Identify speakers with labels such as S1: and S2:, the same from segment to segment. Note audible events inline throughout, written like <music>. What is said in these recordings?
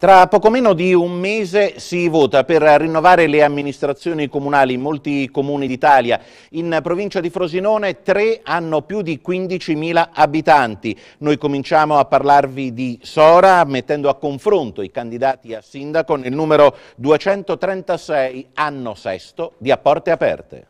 S1: Tra poco meno di un mese si vota per rinnovare le amministrazioni comunali in molti comuni d'Italia. In provincia di Frosinone tre hanno più di 15.000 abitanti. Noi cominciamo a parlarvi di Sora mettendo a confronto i candidati a sindaco nel numero 236 anno sesto di Apporte Aperte.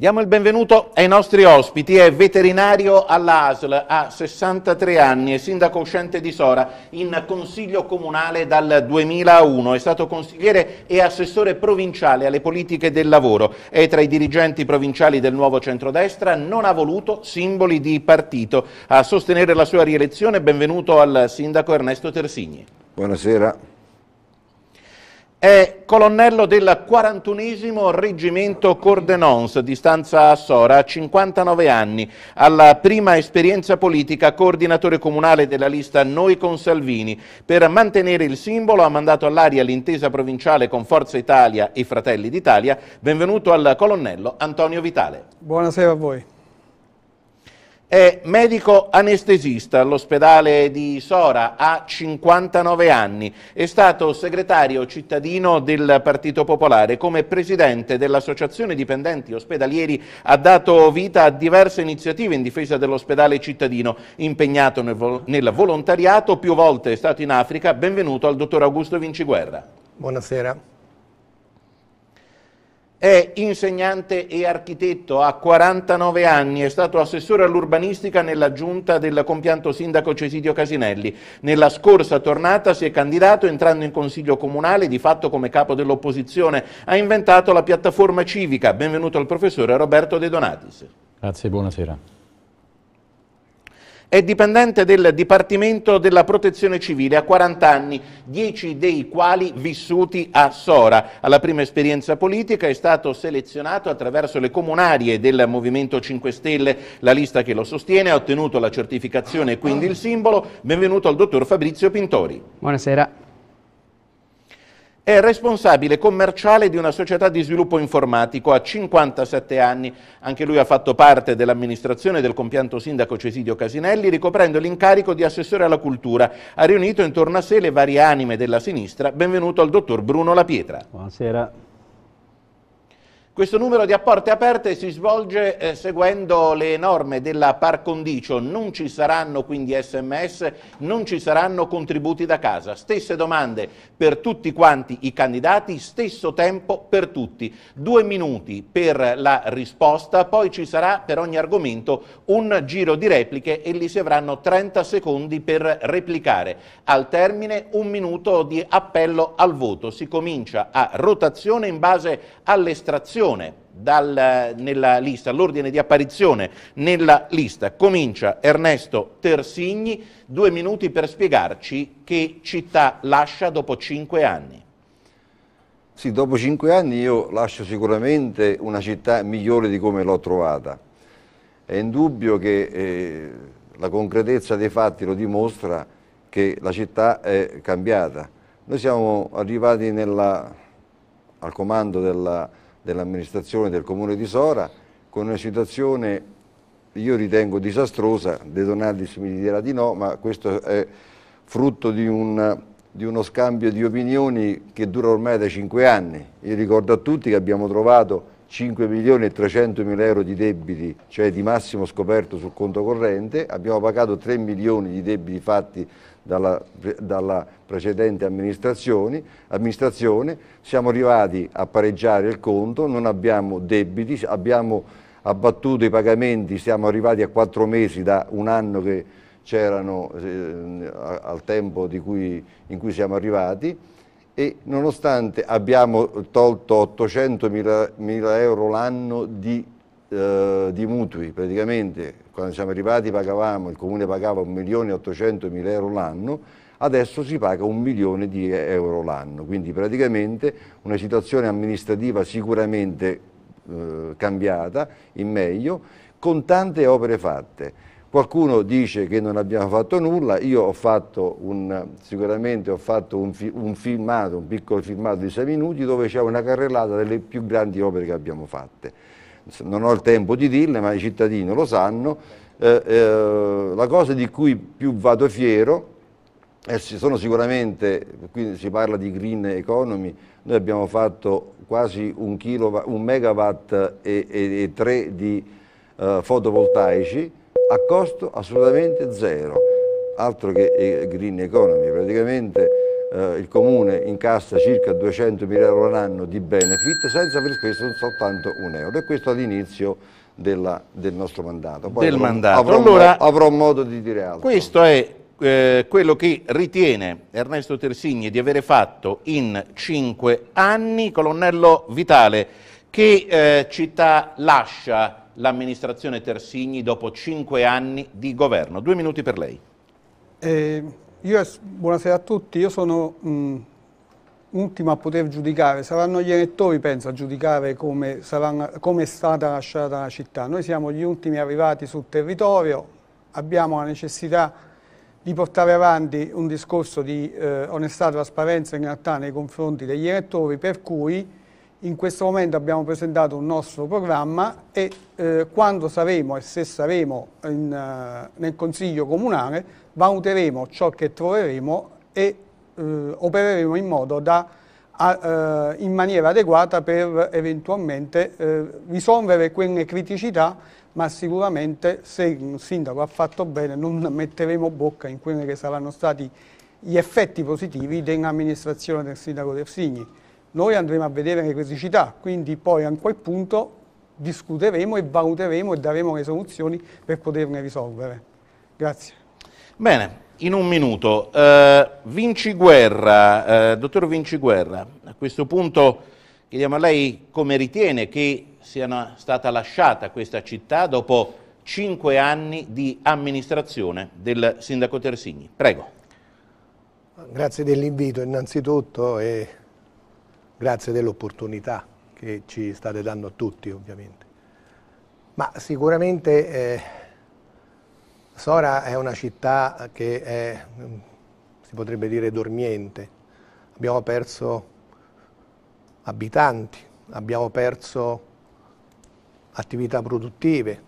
S1: Diamo il benvenuto ai nostri ospiti, è veterinario all'ASL, ha 63 anni, è sindaco uscente di Sora, in consiglio comunale dal 2001, è stato consigliere e assessore provinciale alle politiche del lavoro, è tra i dirigenti provinciali del nuovo centrodestra, non ha voluto simboli di partito. A sostenere la sua rielezione benvenuto al sindaco Ernesto Tersigni. Buonasera. È colonnello del 41 Reggimento Cordenons di Stanza Assora, a 59 anni, alla prima esperienza politica coordinatore comunale della lista Noi con Salvini. Per mantenere il simbolo ha mandato all'aria l'intesa provinciale con Forza Italia e Fratelli d'Italia. Benvenuto al colonnello Antonio Vitale.
S2: Buonasera a voi.
S1: È medico anestesista all'ospedale di Sora, ha 59 anni, è stato segretario cittadino del Partito Popolare, come presidente dell'Associazione Dipendenti Ospedalieri ha dato vita a diverse iniziative in difesa dell'ospedale cittadino, impegnato nel, volontariato, più volte è stato in Africa, benvenuto al dottor Augusto Vinciguerra.
S3: Buonasera
S1: è insegnante e architetto, ha 49 anni, è stato assessore all'urbanistica nella giunta del compianto sindaco Cesidio Casinelli. Nella scorsa tornata si è candidato entrando in consiglio comunale, di fatto come capo dell'opposizione, ha inventato la piattaforma civica. Benvenuto al professore Roberto De Donatis.
S4: Grazie, buonasera.
S1: È dipendente del Dipartimento della Protezione Civile, ha 40 anni, 10 dei quali vissuti a Sora. Alla prima esperienza politica è stato selezionato attraverso le comunarie del Movimento 5 Stelle, la lista che lo sostiene, ha ottenuto la certificazione e quindi il simbolo. Benvenuto al dottor Fabrizio Pintori.
S5: Buonasera.
S1: È responsabile commerciale di una società di sviluppo informatico a 57 anni. Anche lui ha fatto parte dell'amministrazione del compianto sindaco Cesidio Casinelli, ricoprendo l'incarico di assessore alla cultura. Ha riunito intorno a sé le varie anime della sinistra. Benvenuto al dottor Bruno Lapietra.
S6: Buonasera.
S1: Questo numero di apporte aperte si svolge eh, seguendo le norme della par condicio, non ci saranno quindi sms, non ci saranno contributi da casa, stesse domande per tutti quanti i candidati, stesso tempo per tutti, due minuti per la risposta, poi ci sarà per ogni argomento un giro di repliche e lì si avranno 30 secondi per replicare, al termine un minuto di appello al voto, si comincia a rotazione in base all'estrazione apparizione dal, nella lista, all'ordine di apparizione nella lista, comincia Ernesto Tersigni, due minuti per spiegarci che città lascia dopo cinque anni.
S7: Sì, dopo cinque anni io lascio sicuramente una città migliore di come l'ho trovata. È indubbio che eh, la concretezza dei fatti lo dimostra che la città è cambiata. Noi siamo arrivati nella, al comando della dell'amministrazione del comune di Sora con una situazione io ritengo disastrosa, De Donaldis mi dirà di no, ma questo è frutto di, un, di uno scambio di opinioni che dura ormai da 5 anni. Io ricordo a tutti che abbiamo trovato 5 milioni e 300 mila euro di debiti, cioè di massimo scoperto sul conto corrente, abbiamo pagato 3 milioni di debiti fatti dalla, dalla precedente amministrazione, siamo arrivati a pareggiare il conto, non abbiamo debiti, abbiamo abbattuto i pagamenti, siamo arrivati a quattro mesi da un anno che c'erano eh, al tempo cui, in cui siamo arrivati e nonostante abbiamo tolto 800 mila, mila euro l'anno di eh, di mutui, praticamente quando siamo arrivati pagavamo, il comune pagava 1.800.000 euro l'anno, adesso si paga un milione di euro l'anno, quindi praticamente una situazione amministrativa sicuramente eh, cambiata in meglio, con tante opere fatte. Qualcuno dice che non abbiamo fatto nulla, io ho fatto un, sicuramente ho fatto un, un, filmato, un piccolo filmato di 6 minuti dove c'è una carrellata delle più grandi opere che abbiamo fatte non ho il tempo di dirle, ma i cittadini lo sanno, eh, eh, la cosa di cui più vado fiero, e sono sicuramente, qui si parla di green economy, noi abbiamo fatto quasi un, kilowatt, un megawatt e, e, e tre di eh, fotovoltaici a costo assolutamente zero, altro che eh, green economy, praticamente eh, il comune incassa circa 200 mila euro all'anno di benefit senza aver speso soltanto un euro e questo all'inizio del nostro mandato. Poi del avrò, mandato. Avrò, allora, avrò modo di dire altro.
S1: Questo è eh, quello che ritiene Ernesto Tersigni di avere fatto in cinque anni, colonnello Vitale, che eh, città lascia l'amministrazione Tersigni dopo cinque anni di governo? Due minuti per lei.
S2: Eh, io, buonasera a tutti, io sono mh, ultimo a poter giudicare, saranno gli elettori penso a giudicare come, saranno, come, è stata lasciata la città. Noi siamo gli ultimi arrivati sul territorio, abbiamo la necessità di portare avanti un discorso di eh, onestà e trasparenza in realtà nei confronti degli elettori per cui in questo momento abbiamo presentato un nostro programma e eh, quando saremo e se saremo in, eh, nel Consiglio Comunale valuteremo ciò che troveremo e eh, opereremo in modo da a, eh, in maniera adeguata per eventualmente eh, risolvere quelle criticità ma sicuramente se un sindaco ha fatto bene non metteremo bocca in quelli che saranno stati gli effetti positivi dell'amministrazione del sindaco Terzigni. Noi andremo a vedere le criticità, quindi poi a quel punto discuteremo e valuteremo e daremo le soluzioni per poterne risolvere. Grazie.
S1: Bene, in un minuto. Eh, Vinci Guerra, eh, dottor Vinci Guerra, a questo punto chiediamo a lei come ritiene che sia stata lasciata questa città dopo cinque anni di amministrazione del sindaco Tersini. Prego.
S3: Grazie dell'invito innanzitutto e grazie dell'opportunità che ci state dando a tutti ovviamente. Ma sicuramente eh, Sora è una città che è, mm, si potrebbe dire, dormiente. Abbiamo perso abitanti, abbiamo perso attività produttive,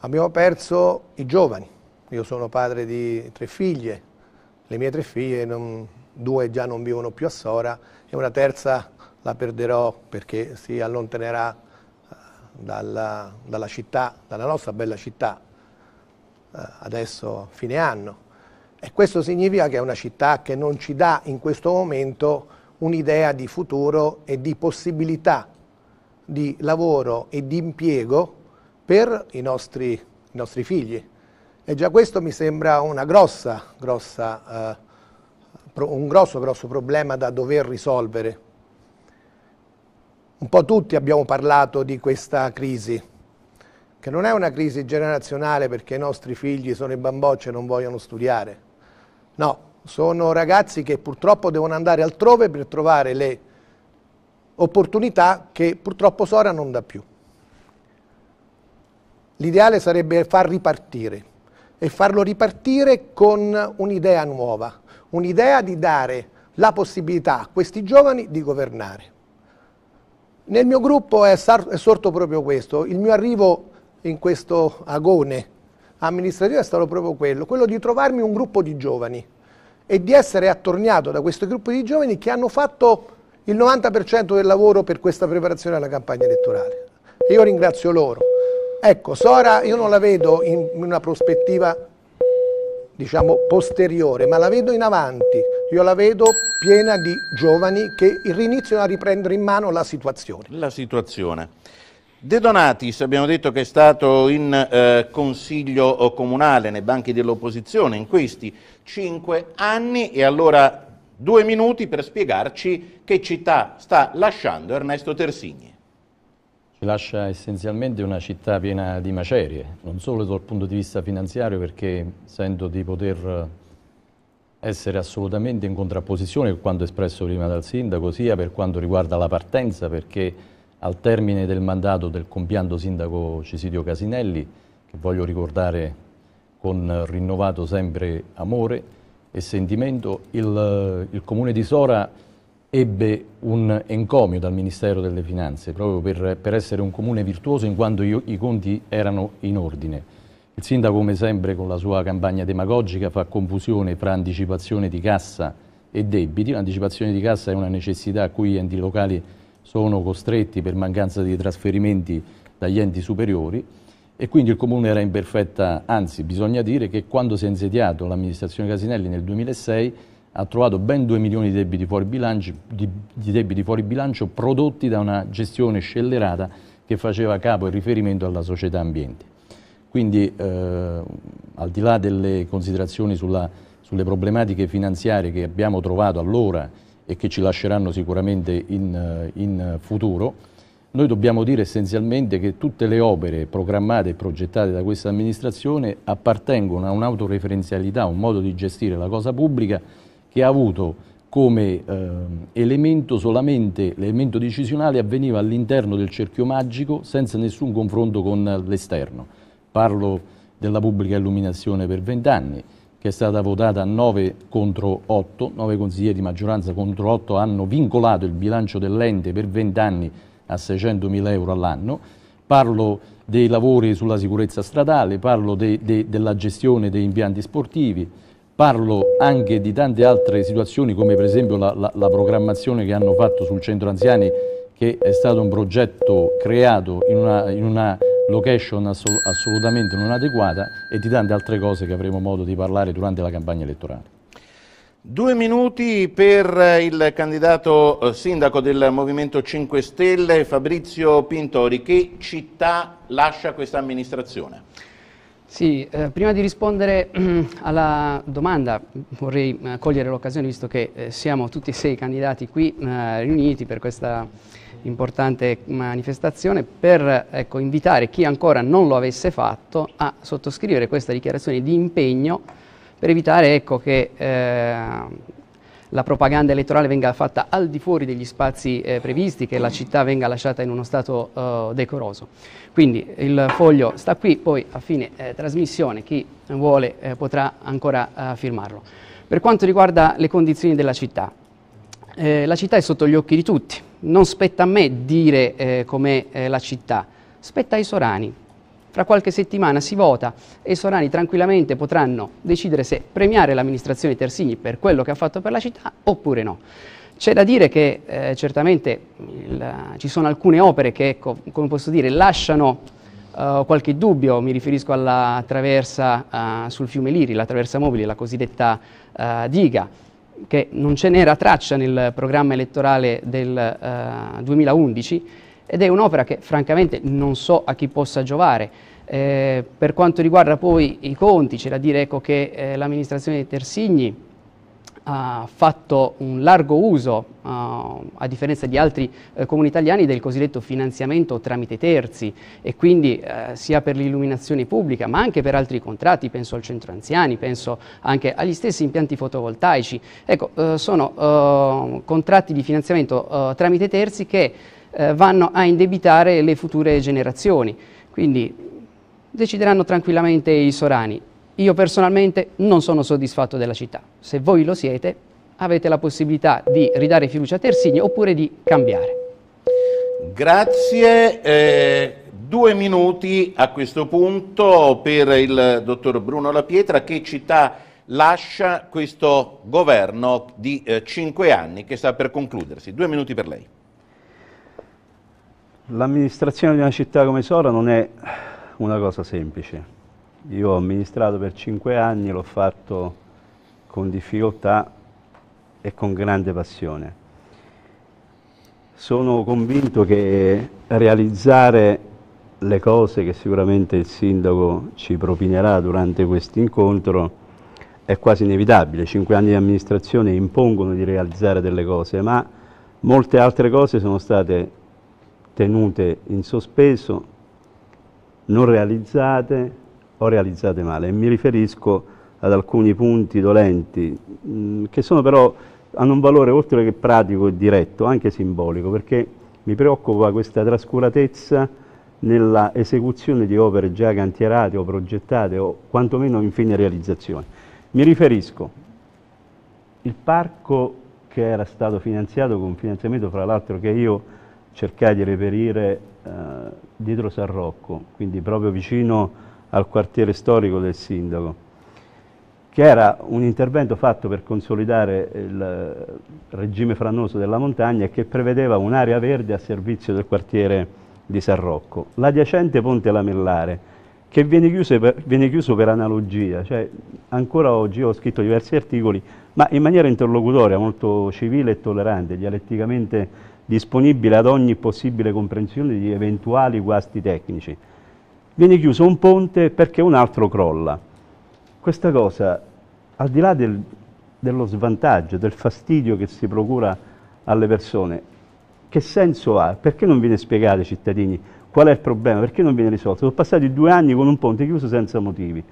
S3: abbiamo perso i giovani. Io sono padre di tre figlie, le mie tre figlie, non, due già non vivono più a Sora e una terza la perderò perché si allontanerà eh, dalla, dalla città, dalla nostra bella città, eh, adesso fine anno. E questo significa che è una città che non ci dà in questo momento un'idea di futuro e di possibilità di lavoro e di impiego per i nostri, i nostri figli. E già questo mi sembra grossa, grossa, eh, un grosso, grosso problema da dover risolvere. Un po' tutti abbiamo parlato di questa crisi, che non è una crisi generazionale perché i nostri figli sono in bambocce e non vogliono studiare. No, sono ragazzi che purtroppo devono andare altrove per trovare le opportunità che purtroppo Sora non dà più. L'ideale sarebbe far ripartire e farlo ripartire con un'idea nuova, un'idea di dare la possibilità a questi giovani di governare. Nel mio gruppo è, è sorto proprio questo, il mio arrivo in questo agone amministrativo è stato proprio quello, quello di trovarmi un gruppo di giovani e di essere attorniato da questo gruppo di giovani che hanno fatto il 90% del lavoro per questa preparazione alla campagna elettorale. io ringrazio loro. Ecco, Sora io non la vedo in una prospettiva diciamo posteriore, ma la vedo in avanti, io la vedo piena di giovani che riniziano a riprendere in mano la situazione.
S1: La situazione. De Donatis abbiamo detto che è stato in eh, consiglio eh, comunale nei banchi dell'opposizione in questi cinque anni e allora due minuti per spiegarci che città sta lasciando Ernesto Tersigni
S4: lascia essenzialmente una città piena di macerie, non solo dal punto di vista finanziario perché sento di poter essere assolutamente in contrapposizione con quanto espresso prima dal sindaco, sia per quanto riguarda la partenza perché al termine del mandato del compianto sindaco Cesidio Casinelli, che voglio ricordare con rinnovato sempre amore e sentimento, il, il comune di Sora ebbe un encomio dal Ministero delle Finanze proprio per, per essere un comune virtuoso in quanto io, i conti erano in ordine. Il sindaco, come sempre, con la sua campagna demagogica fa confusione fra anticipazione di cassa e debiti. L'anticipazione di cassa è una necessità a cui gli enti locali sono costretti per mancanza di trasferimenti dagli enti superiori e quindi il comune era in perfetta, anzi bisogna dire che quando si è insediato l'amministrazione Casinelli nel 2006 ha trovato ben 2 milioni di debiti fuori bilancio, di, di debiti fuori bilancio prodotti da una gestione scellerata che faceva capo e riferimento alla società ambiente. Quindi eh, al di là delle considerazioni sulla, sulle problematiche finanziarie che abbiamo trovato allora e che ci lasceranno sicuramente in, in futuro, noi dobbiamo dire essenzialmente che tutte le opere programmate e progettate da questa amministrazione appartengono a un'autoreferenzialità, un modo di gestire la cosa pubblica che ha avuto come eh, elemento solamente, l'elemento decisionale avveniva all'interno del cerchio magico senza nessun confronto con l'esterno. Parlo della pubblica illuminazione per vent'anni, che è stata votata a 9 contro 8, 9 consiglieri di maggioranza contro 8 hanno vincolato il bilancio dell'ente per vent'anni a 600 mila euro all'anno. Parlo dei lavori sulla sicurezza stradale, parlo de, de, della gestione degli impianti sportivi, Parlo anche di tante altre situazioni come per esempio la, la, la, programmazione che hanno fatto sul centro anziani che è stato un progetto creato in una, in una location assol assolutamente non adeguata e di tante altre cose che avremo modo di parlare durante la campagna elettorale.
S1: Due minuti per eh, il candidato eh, sindaco del Movimento 5 Stelle, Fabrizio Pintori. Che città lascia questa amministrazione?
S5: Sì, eh, prima di rispondere <clears throat> alla domanda vorrei eh, cogliere l'occasione, visto che eh, siamo tutti e sei i candidati qui eh, riuniti per questa importante manifestazione, per ecco, invitare chi ancora non lo avesse fatto a sottoscrivere questa dichiarazione di impegno per evitare ecco, che eh, la propaganda elettorale venga fatta al di fuori degli spazi eh, previsti, che la città venga lasciata in uno stato eh, decoroso. Quindi il foglio sta qui, poi a fine eh, trasmissione chi vuole eh, potrà ancora eh, firmarlo. Per quanto riguarda le condizioni della città, eh, la città è sotto gli occhi di tutti, non spetta a me dire com'è la città, spetta ai sorani, fra qualche settimana si vota e i Sorani tranquillamente potranno decidere se premiare l'amministrazione Tersini per quello che ha fatto per la città oppure no. C'è da dire che eh, certamente il, ci sono alcune opere che, ecco, come posso dire, lasciano eh, qualche dubbio, mi riferisco alla traversa eh, sul fiume Liri, la traversa mobile, la cosiddetta eh, diga, che non ce n'era traccia nel programma elettorale del 2011 eh, ed è un'opera che francamente non so a chi possa giovare. Eh, per quanto riguarda poi i conti, c'è da dire ecco, che eh, l'amministrazione di Tersigni ha fatto un largo uso, uh, a differenza di altri eh, comuni italiani, del cosiddetto finanziamento tramite terzi e quindi eh, sia per l'illuminazione pubblica ma anche per altri contratti, penso al centro anziani, penso anche agli stessi impianti fotovoltaici. Ecco, eh, sono eh, contratti di finanziamento eh, tramite terzi che vanno a indebitare le future generazioni. Quindi decideranno tranquillamente i sorani. Io personalmente non sono soddisfatto della città. Se voi lo siete, avete la possibilità di ridare fiducia a Terzigni oppure di cambiare.
S1: Grazie. Eh, due minuti a questo punto per il dottor Bruno La Pietra. Che città lascia questo governo di eh, cinque anni che sta per concludersi? Due minuti per lei.
S6: L'amministrazione di una città come Sora non è una cosa semplice. Io ho amministrato per cinque anni, l'ho fatto con difficoltà e con grande passione. Sono convinto che realizzare le cose che sicuramente il sindaco ci propinerà durante questo incontro è quasi inevitabile. Cinque anni di amministrazione impongono di realizzare delle cose, ma molte altre cose sono state tenute in sospeso non realizzate o realizzate male. E mi riferisco ad alcuni punti dolenti, mh, mm, che sono però, hanno un valore oltre che pratico e diretto, anche simbolico, perché mi preoccupa questa trascuratezza nella esecuzione di opere già cantierate o progettate o quantomeno in fine realizzazione. Mi riferisco, il parco che era stato finanziato con un finanziamento fra l'altro che io cercai di reperire eh, dietro San Rocco, quindi proprio vicino al quartiere storico del sindaco, che era un intervento fatto per consolidare il regime franoso della montagna e che prevedeva un'area verde a servizio del quartiere di San Rocco. L'adiacente Ponte Lamellare, che viene chiuso, per, viene chiuso per analogia, cioè ancora oggi ho scritto diversi articoli, ma in maniera interlocutoria, molto civile e tollerante, dialetticamente disponibile ad ogni possibile comprensione di eventuali guasti tecnici. Viene chiuso un ponte perché un altro crolla. Questa cosa, al di là del, dello svantaggio, del fastidio che si procura alle persone, che senso ha? Perché non viene spiegato ai cittadini qual è il problema? Perché non viene risolto? Sono passati due anni con un ponte chiuso senza motivi.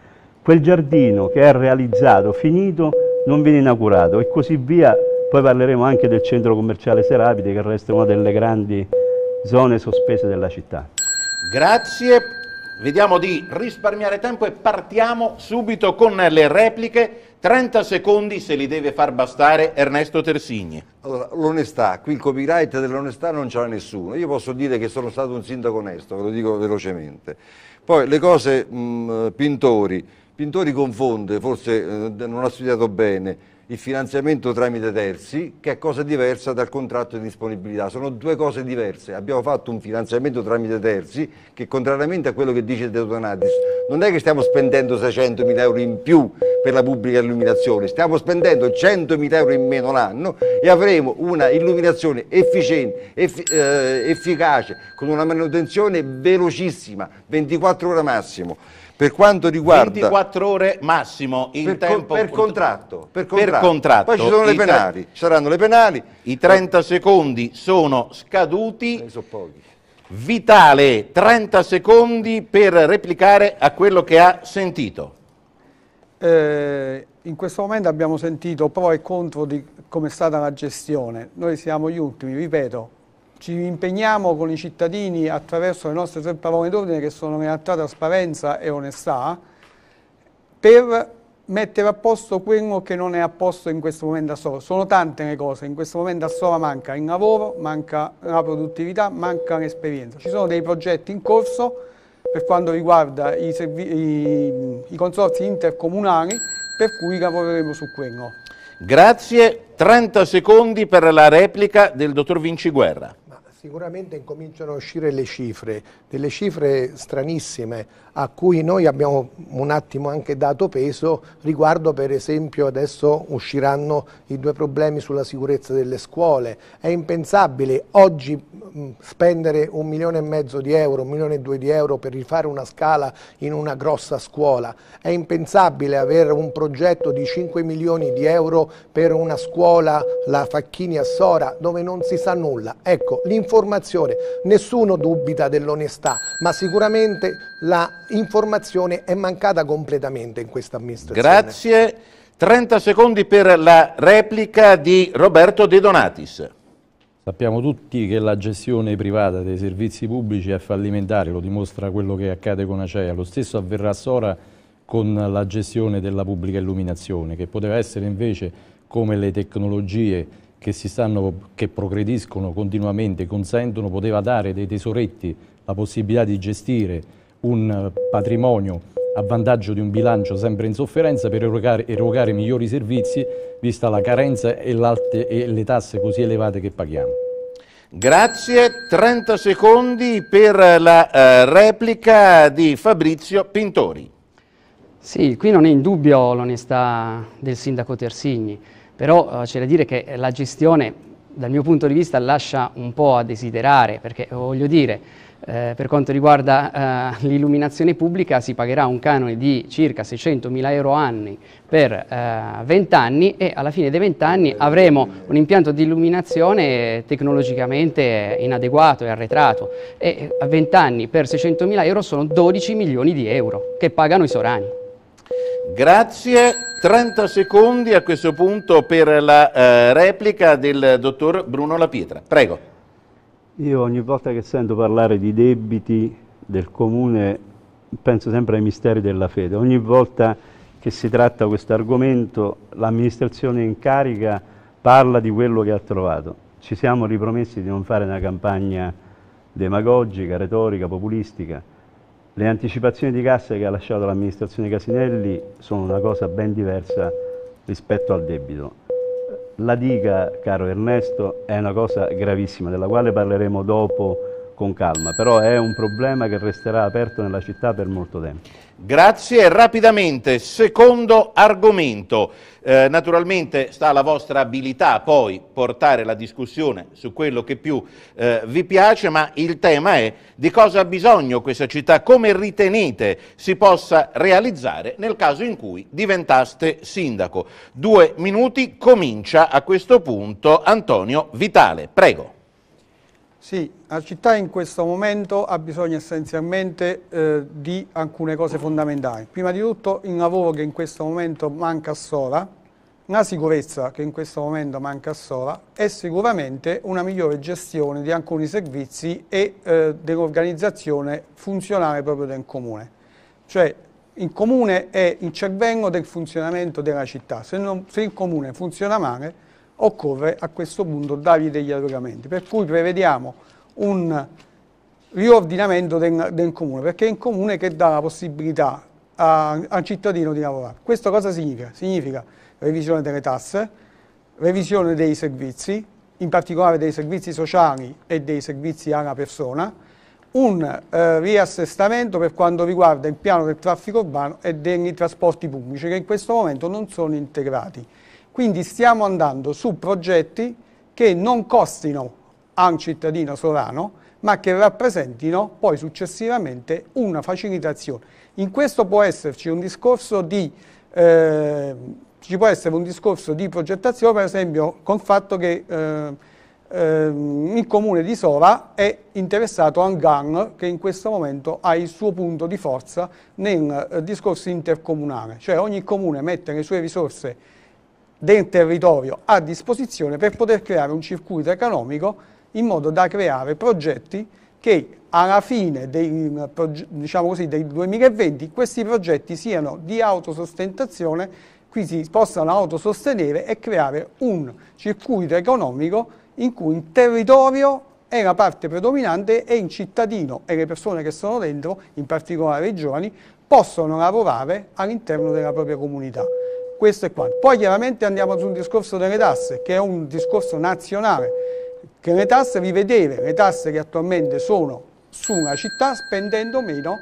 S6: Quel giardino che è realizzato, finito, non viene inaugurato e così via poi parleremo anche del centro commerciale Serapide che resta una delle grandi zone sospese della città.
S1: Grazie, vediamo di risparmiare tempo e partiamo subito con le repliche. 30 secondi se li deve far bastare Ernesto Terzigni.
S7: Allora, l'onestà, qui il copyright dell'onestà non ce l'ha nessuno. Io posso dire che sono stato un sindaco onesto, ve lo dico velocemente. Poi le cose mh, Pintori. Pintori confonde, forse eh, non ha studiato bene il finanziamento tramite terzi, che è cosa diversa dal contratto di disponibilità. Sono due cose diverse. Abbiamo fatto un finanziamento tramite terzi che, contrariamente a quello che dice Deodonatis, non è che stiamo spendendo 600 mila euro in più per la pubblica illuminazione, stiamo spendendo 100 mila euro in meno l'anno e avremo una illuminazione efficiente, effi eh, efficace, con una manutenzione velocissima, 24 ore massimo. Per quanto riguarda... 24
S1: ore massimo in per, tempo... Per contratto, per contratto. Per contratto. Poi ci sono le penali, ci saranno le penali. I 30 secondi sono scaduti. Sono pochi. Vitale, 30 secondi per replicare a quello che ha sentito.
S2: Eh, in questo momento abbiamo sentito pro e contro di come è stata la gestione. Noi siamo gli ultimi, ripeto, ci impegniamo con i cittadini attraverso le nostre tre parole d'ordine che sono realtà, trasparenza e onestà per mettere a posto quello che non è a posto in questo momento a Sora. Sono tante le cose, in questo momento a Sora manca il lavoro, manca la produttività, manca l'esperienza. Ci sono dei progetti in corso per quanto riguarda i, i, i consorzi intercomunali per cui lavoreremo su quello.
S1: Grazie, 30 secondi per la replica del dottor Vinci Guerra.
S3: Sicuramente incominciano a uscire le cifre, delle cifre stranissime, a cui noi abbiamo un attimo anche dato peso riguardo per esempio adesso usciranno i due problemi sulla sicurezza delle scuole. È impensabile oggi mm, spendere un milione e mezzo di euro, un milione e due di euro per rifare una scala in una grossa scuola. È impensabile avere un progetto di 5 milioni di euro per una scuola, la Facchini a Sora, dove non si sa nulla. Ecco, l'informazione, nessuno dubita dell'onestà, ma sicuramente la informazione è mancata completamente in questa amministrazione. Grazie.
S1: 30 secondi per la replica di Roberto De Donatis. Sappiamo tutti che la gestione privata dei
S4: servizi pubblici è fallimentare, lo dimostra quello che accade con Acea. Lo stesso avverrà a Sora con la gestione della pubblica illuminazione, che poteva essere invece come le tecnologie che, stanno, che progrediscono continuamente, consentono, poteva dare dei tesoretti, la possibilità di gestire un patrimonio a vantaggio di un bilancio sempre in sofferenza per erogare, erogare migliori servizi vista la carenza e,
S1: e le tasse così elevate che paghiamo. Grazie, 30
S5: secondi per la eh, replica di Fabrizio Pintori. Sì, qui non è in dubbio l'onestà del sindaco Tersigni, però eh, c'è da dire che la gestione dal mio punto di vista lascia un po' a desiderare, perché voglio dire, eh, per quanto riguarda eh, l'illuminazione pubblica si pagherà un canone di circa 600.000 euro anni per eh, 20 anni e alla fine dei 20 anni avremo un impianto di illuminazione tecnologicamente inadeguato e arretrato e a eh, 20 anni per 600.000 euro sono 12 milioni di euro che pagano i sorani.
S1: Grazie, 30 secondi a questo punto per la eh, replica del dottor Bruno Lapietra. Prego.
S6: Io ogni volta che sento parlare di debiti del comune penso sempre ai misteri della fede. Ogni volta che si tratta questo argomento l'amministrazione in carica parla di quello che ha trovato. Ci siamo ripromessi di non fare una campagna demagogica, retorica, populistica. Le anticipazioni di casse che ha lasciato l'amministrazione Casinelli sono una cosa ben diversa rispetto al debito. La diga, caro Ernesto, è una cosa gravissima, della quale parleremo dopo con calma, però è un problema che resterà aperto nella città per molto tempo. Grazie.
S1: Rapidamente, secondo argomento. Eh, naturalmente sta alla vostra abilità poi portare la discussione su quello che più eh, vi piace, ma il tema è di cosa ha bisogno questa città, come ritenete si possa realizzare nel caso in cui diventaste sindaco. Due minuti, comincia a questo punto Antonio Vitale. Prego.
S2: Sì, la città in questo momento ha bisogno essenzialmente eh, di alcune cose fondamentali. Prima di tutto il lavoro che in questo momento manca a sola, la sicurezza che in questo momento manca a sola e sicuramente una migliore gestione di alcuni servizi e eh, dell'organizzazione funzionale proprio del comune. Cioè il comune è il cervello del funzionamento della città, se, non, se il comune funziona male occorre a questo punto dargli degli allogamenti. per cui prevediamo un riordinamento del, del comune, perché è il comune che dà la possibilità a, al cittadino di lavorare. Questo cosa significa? Significa revisione delle tasse, revisione dei servizi, in particolare dei servizi sociali e dei servizi alla persona, un eh, riassestamento per quanto riguarda il piano del traffico urbano e dei trasporti pubblici che in questo momento non sono integrati. Quindi stiamo andando su progetti che non costino a un cittadino sovrano, ma che rappresentino poi successivamente una facilitazione. In questo può esserci un discorso di, eh, ci può essere un discorso di progettazione, per esempio, con il fatto che eh, eh, il comune di Sora è interessato a un GAN che in questo momento ha il suo punto di forza nel eh, discorso intercomunale, cioè ogni comune mette le sue risorse del territorio a disposizione per poter creare un circuito economico in modo da creare progetti che alla fine dei, mm, diciamo così, del 2020 questi progetti siano di autosostentazione, quindi si possano autosostenere e creare un circuito economico in cui il territorio è la parte predominante e il cittadino e le persone che sono dentro, in particolare i giovani, possono lavorare all'interno della propria comunità questo è quanto. Poi chiaramente andiamo su un discorso delle tasse, che è un discorso nazionale, che le tasse, vi vedete, le tasse che attualmente sono su una città spendendo meno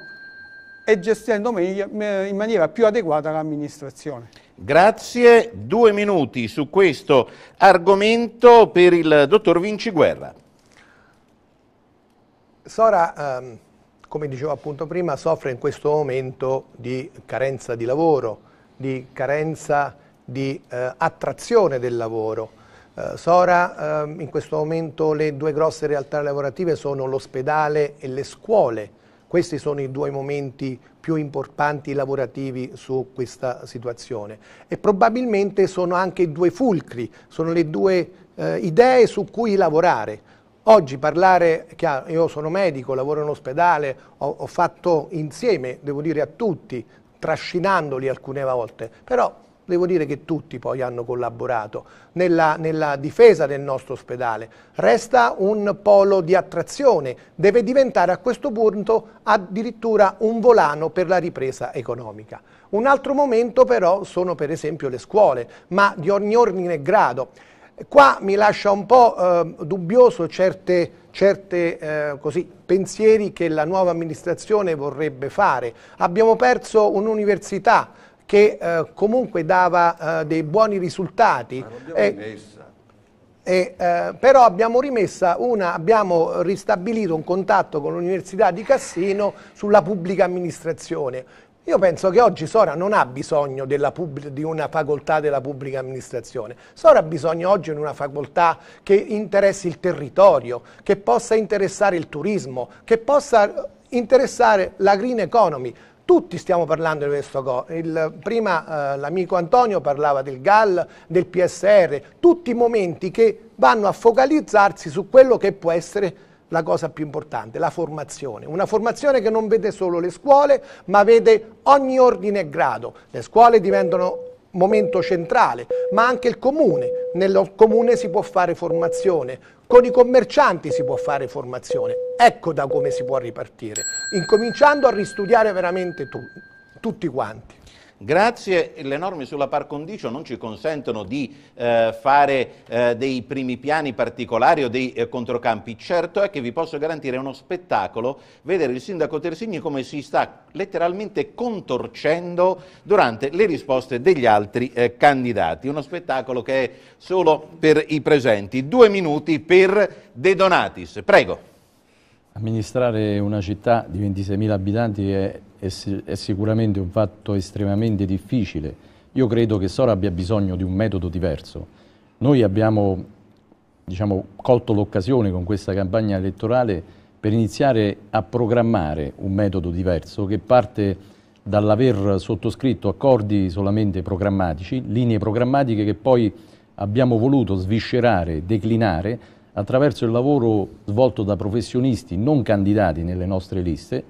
S2: e gestendo meglio, in maniera più adeguata l'amministrazione.
S1: Grazie, due minuti su questo argomento per il dottor Vinci Guerra.
S3: Sora, ehm, come dicevo appunto prima, soffre in questo momento di carenza di lavoro, di carenza di eh, attrazione del lavoro. Eh, Sora, ehm, in questo momento le due grosse realtà lavorative sono l'ospedale e le scuole. Questi sono i due momenti più importanti lavorativi su questa situazione e probabilmente sono anche i due fulcri, sono le due eh, idee su cui lavorare. Oggi parlare, chiaro, io sono medico, lavoro in ospedale, ho, ho, fatto insieme, devo dire a tutti, trascinandoli alcune volte, però devo dire che tutti poi hanno collaborato nella, nella, difesa del nostro ospedale. Resta un polo di attrazione, deve diventare a questo punto addirittura un volano per la ripresa economica. Un altro momento però sono per esempio le scuole, ma di ogni ordine e grado. Qua mi lascia un po' eh, dubbioso certi certe eh, pensieri che la nuova amministrazione vorrebbe fare. Abbiamo perso un'università che eh, comunque dava eh, dei buoni risultati. E, eh, eh, però abbiamo, una, abbiamo ristabilito un contatto con l'Università di Cassino sulla pubblica amministrazione. Io penso che oggi Sora non ha bisogno di una facoltà della pubblica amministrazione, Sora ha bisogno oggi di una facoltà che interessi il territorio, che possa interessare il turismo, che possa interessare la green economy. Tutti stiamo parlando di questo. Il, prima eh, l'amico Antonio parlava del GAL, del PSR, tutti momenti che vanno a focalizzarsi su quello che può essere la cosa più importante, la formazione. Una formazione che non vede solo le scuole, ma vede ogni ordine e grado. Le scuole diventano momento centrale, ma anche il comune. Nel comune si può fare formazione, con i commercianti si può fare formazione. Ecco da come si può ripartire, incominciando a ristudiare veramente tu, tutti quanti.
S1: Grazie, le norme sulla par condicio non ci consentono di eh, fare eh, dei primi piani particolari o dei eh, controcampi. Certo è che vi posso garantire uno spettacolo vedere il sindaco Tersini come si sta letteralmente contorcendo durante le risposte degli altri eh, candidati. Uno spettacolo che è solo per i presenti. Due minuti per De Donatis. Prego.
S4: Amministrare una città di 26.000 abitanti è è, è sicuramente un fatto estremamente difficile. Io credo che Sora abbia bisogno di un metodo diverso. Noi abbiamo diciamo, colto l'occasione con questa campagna elettorale per iniziare a programmare un metodo diverso che parte dall'aver sottoscritto accordi solamente programmatici, linee programmatiche che poi abbiamo voluto sviscerare, declinare attraverso il lavoro svolto da professionisti non candidati nelle nostre liste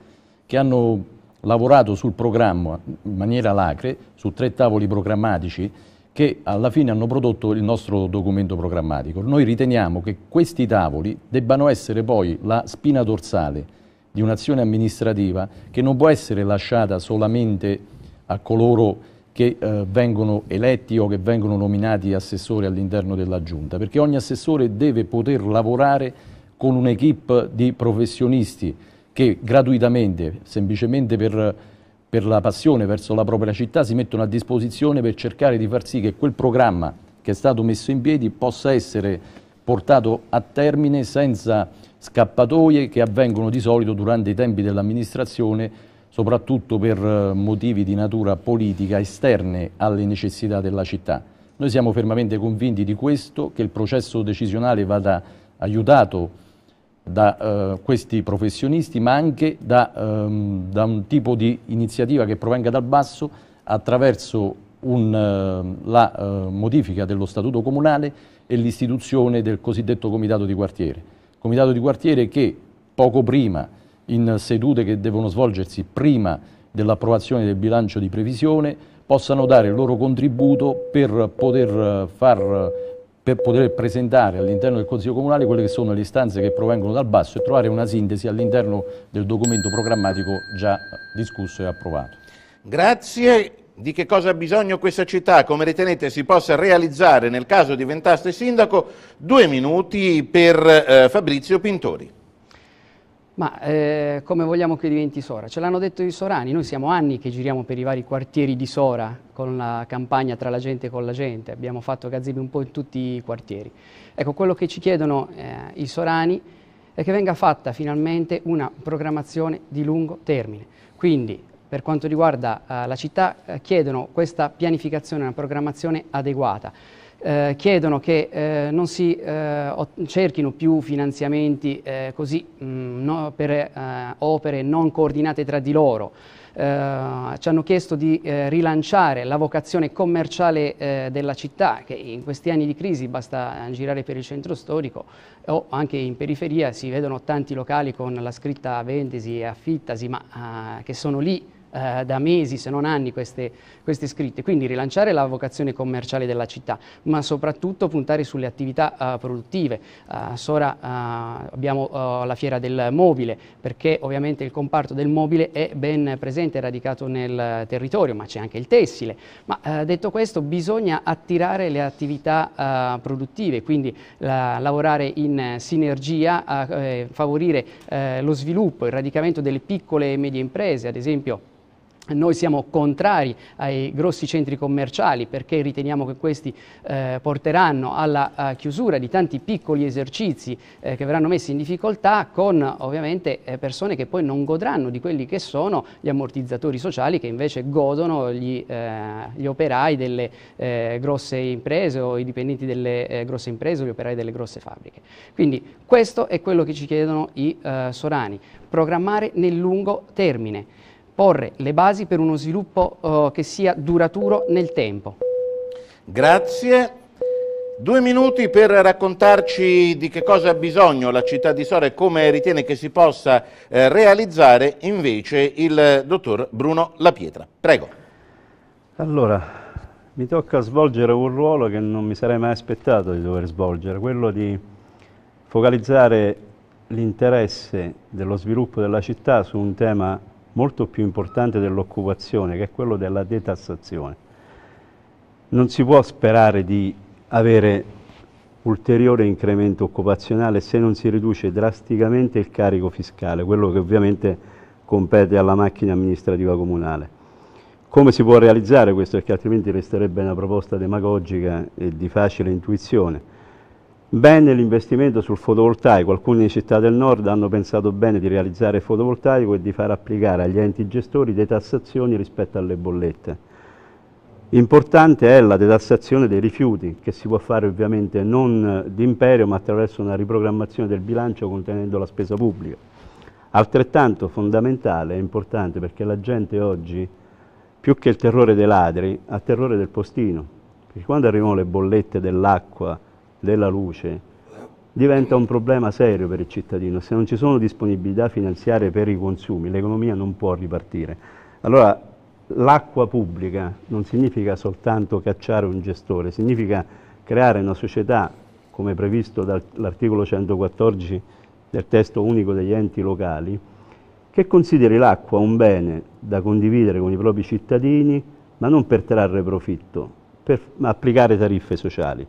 S4: che hanno lavorato sul programma in maniera lacre, su tre tavoli programmatici che alla fine hanno prodotto il nostro documento programmatico. Noi riteniamo che questi tavoli debbano essere poi la spina dorsale di un'azione amministrativa che non può essere lasciata solamente a coloro che eh, vengono eletti o che vengono nominati assessori all'interno della Giunta, perché ogni assessore deve poter lavorare con un'equipe di professionisti che gratuitamente, semplicemente per, per la passione verso la propria città, si mettono a disposizione per cercare di far sì che quel programma che è stato messo in piedi possa essere portato a termine senza scappatoie che avvengono di solito durante i tempi dell'amministrazione, soprattutto per eh, motivi di natura politica esterne alle necessità della città. Noi siamo fermamente convinti di questo, che il processo decisionale vada aiutato da eh, questi professionisti, ma anche da, ehm, da, un tipo di iniziativa che provenga dal basso attraverso un, eh, la eh, modifica dello statuto comunale e l'istituzione del cosiddetto comitato di quartiere. Comitato di quartiere che poco prima, in sedute che devono svolgersi prima dell'approvazione del bilancio di previsione, possano dare il loro contributo per poter eh, far per poter presentare all'interno del Consiglio Comunale quelle che sono le istanze che provengono dal basso e trovare una sintesi all'interno del documento programmatico già discusso e approvato.
S1: Grazie. Di che cosa ha bisogno questa città? Come ritenete si possa realizzare nel caso diventaste sindaco? Due minuti per eh, Fabrizio Pintori.
S5: Ma eh, come vogliamo che diventi Sora? Ce l'hanno detto i sorani, noi siamo anni che giriamo per i vari quartieri di Sora con la campagna tra la gente e con la gente, abbiamo fatto gazebe un po' in tutti i quartieri. Ecco, quello che ci chiedono eh, i sorani è che venga fatta finalmente una programmazione di lungo termine. Quindi per quanto riguarda eh, la città eh, chiedono questa pianificazione, una programmazione adeguata eh, chiedono che eh, non si eh, cerchino più finanziamenti eh, così mh, mm, no, per eh, opere non coordinate tra di loro. Uh, ci hanno chiesto di uh, rilanciare la vocazione commerciale uh, della città che in questi anni di crisi basta girare per il centro storico o anche in periferia si vedono tanti locali con la scritta vendesi e affittasi ma che sono lì eh, da mesi, se non anni, queste, queste, scritte. Quindi rilanciare la vocazione commerciale della città, ma soprattutto puntare sulle attività eh, produttive. A eh, Sora eh, abbiamo eh, la fiera del mobile, perché ovviamente il comparto del mobile è ben presente radicato nel territorio, ma c'è anche il tessile. Ma detto questo, bisogna attirare le attività produttive, quindi la, lavorare in sinergia, a, eh, favorire eh, lo sviluppo, il radicamento delle piccole e medie imprese, ad esempio noi siamo contrari ai grossi centri commerciali perché riteniamo che questi eh, porteranno alla eh, chiusura di tanti piccoli esercizi eh, che verranno messi in difficoltà con ovviamente eh, persone che poi non godranno di quelli che sono gli ammortizzatori sociali che invece godono gli, eh, gli operai delle eh, grosse imprese o i dipendenti delle grosse imprese o gli operai delle grosse fabbriche. Quindi questo è quello che ci chiedono i sorani, programmare nel lungo termine porre le basi per uno sviluppo eh, che sia duraturo nel tempo.
S1: Grazie. Due minuti per raccontarci di che cosa ha bisogno la città di Sora e come ritiene che si possa eh, realizzare invece il eh, dottor Bruno Lapietra. Prego.
S6: Allora, mi tocca svolgere un ruolo che non mi sarei mai aspettato di dover svolgere, quello di focalizzare l'interesse dello sviluppo della città su un tema molto più importante dell'occupazione, che è quello della detassazione. Non si può sperare di avere ulteriore incremento occupazionale se non si riduce drasticamente il carico fiscale, quello che ovviamente compete alla macchina amministrativa comunale. Come si può realizzare questo? Perché altrimenti resterebbe una proposta demagogica e di facile intuizione. Bene l'investimento sul fotovoltaico, alcune città del nord hanno pensato bene di realizzare il fotovoltaico e di far applicare agli enti gestori detassazioni rispetto alle bollette. Importante è la detassazione dei rifiuti, che si può fare ovviamente non d'imperio ma attraverso una riprogrammazione del bilancio contenendo la spesa pubblica. Altrettanto fondamentale e importante perché la gente oggi, più che il terrore dei ladri, ha terrore del postino, perché quando arrivano le bollette dell'acqua, della luce diventa un problema serio per il cittadino. Se non ci sono disponibilità finanziarie per i consumi, l'economia non può ripartire. Allora, l'acqua pubblica non significa soltanto cacciare un gestore, significa creare una società, come previsto dall'articolo 114 del testo unico degli enti locali, che consideri l'acqua un bene da condividere con i propri cittadini, ma non per trarre profitto, per applicare tariffe sociali.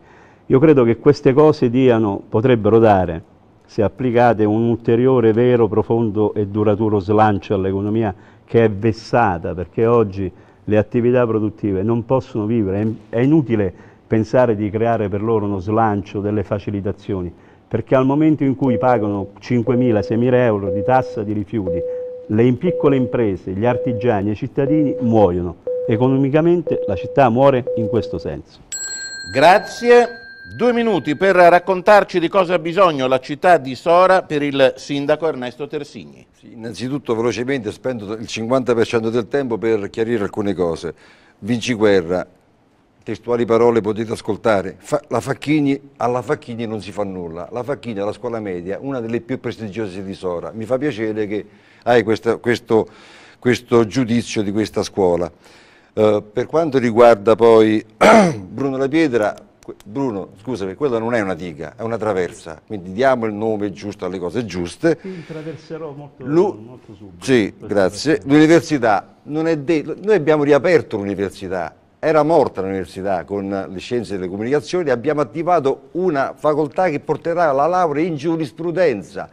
S6: Io credo che queste cose diano, potrebbero dare, se applicate, un ulteriore, vero, profondo e duraturo slancio all'economia che è vessata, perché oggi le attività produttive non possono vivere, è inutile pensare di creare per loro uno slancio, delle facilitazioni, perché al momento in cui pagano 5.000-6.000 euro di tassa di rifiuti, le piccole imprese, gli artigiani e i cittadini muoiono. Economicamente la città muore in questo senso.
S1: Grazie. Due minuti per raccontarci di cosa ha bisogno la città di Sora per il sindaco Ernesto Tersigni.
S7: Sì, innanzitutto velocemente spendo il 50% del tempo per chiarire alcune cose. Vinci guerra, testuali parole potete ascoltare, Fa, Facchini, alla Facchini non si fa nulla, la Facchini è la scuola media, una delle più prestigiose di Sora. Mi fa piacere che hai questa, questo, questo giudizio di questa scuola. Uh, per quanto riguarda poi <clears throat> Bruno La Pietra, Bruno, scusami, quella non è una diga, è una traversa, quindi diamo il nome giusto alle cose giuste.
S6: Quindi traverserò molto, Lu molto subito.
S7: Sì, grazie. L'università, noi abbiamo riaperto l'università, era morta l'università con le scienze delle comunicazioni, abbiamo attivato una facoltà che porterà la laurea in giurisprudenza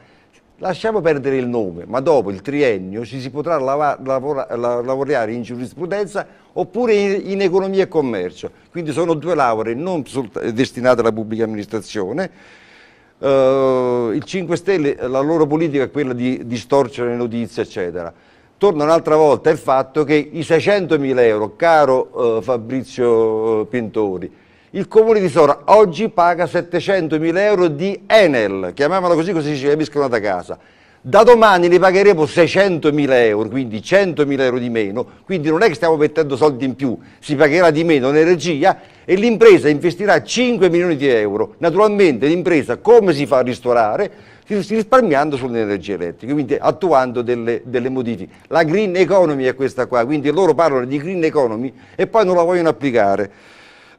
S7: Lasciamo perdere il nome, ma dopo il triennio ci si potrà lava, lavora, lavorare in giurisprudenza oppure in, in, economia e commercio. Quindi sono due lauree non destinate alla pubblica amministrazione. Uh, il 5 Stelle, la loro politica è quella di distorcere le notizie, eccetera. Torna un'altra volta il fatto che i 600 mila euro, caro uh, Fabrizio eh, Pintori, il comune di Sora oggi paga 700.000 euro di Enel, chiamiamola così così ci capiscono da casa. Da domani ne pagheremo 600.000 euro, quindi 100.000 euro di meno, quindi non è che stiamo mettendo soldi in più, si pagherà di meno l'energia e l'impresa investirà 5 milioni di euro. Naturalmente l'impresa come si fa a ristorare? risparmiando sull'energia elettrica, quindi attuando delle, delle, modifiche. La green economy è questa qua, quindi loro parlano di green economy e poi non la vogliono applicare.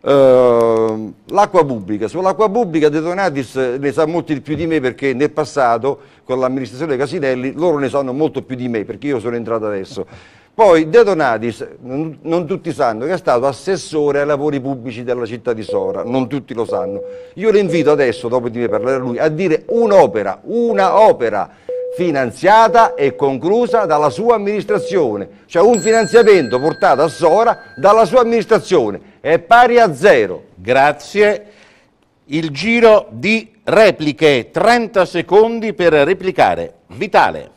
S7: Eh, l'acqua pubblica, sull'acqua pubblica De Donatis eh, ne sa molti di più di me perché nel passato con l'amministrazione Casinelli loro ne sanno molto più di me perché io sono entrato adesso. Poi De Donatis, non, non tutti sanno, che è stato assessore ai lavori pubblici della città di Sora, non tutti lo sanno. Io le invito adesso, dopo di me parlare a lui, a dire un'opera, una opera finanziata e conclusa dalla sua amministrazione, cioè un finanziamento portato a Sora dalla
S1: sua amministrazione è pari a zero. Grazie. Il giro di repliche, 30 secondi per replicare. Vitale.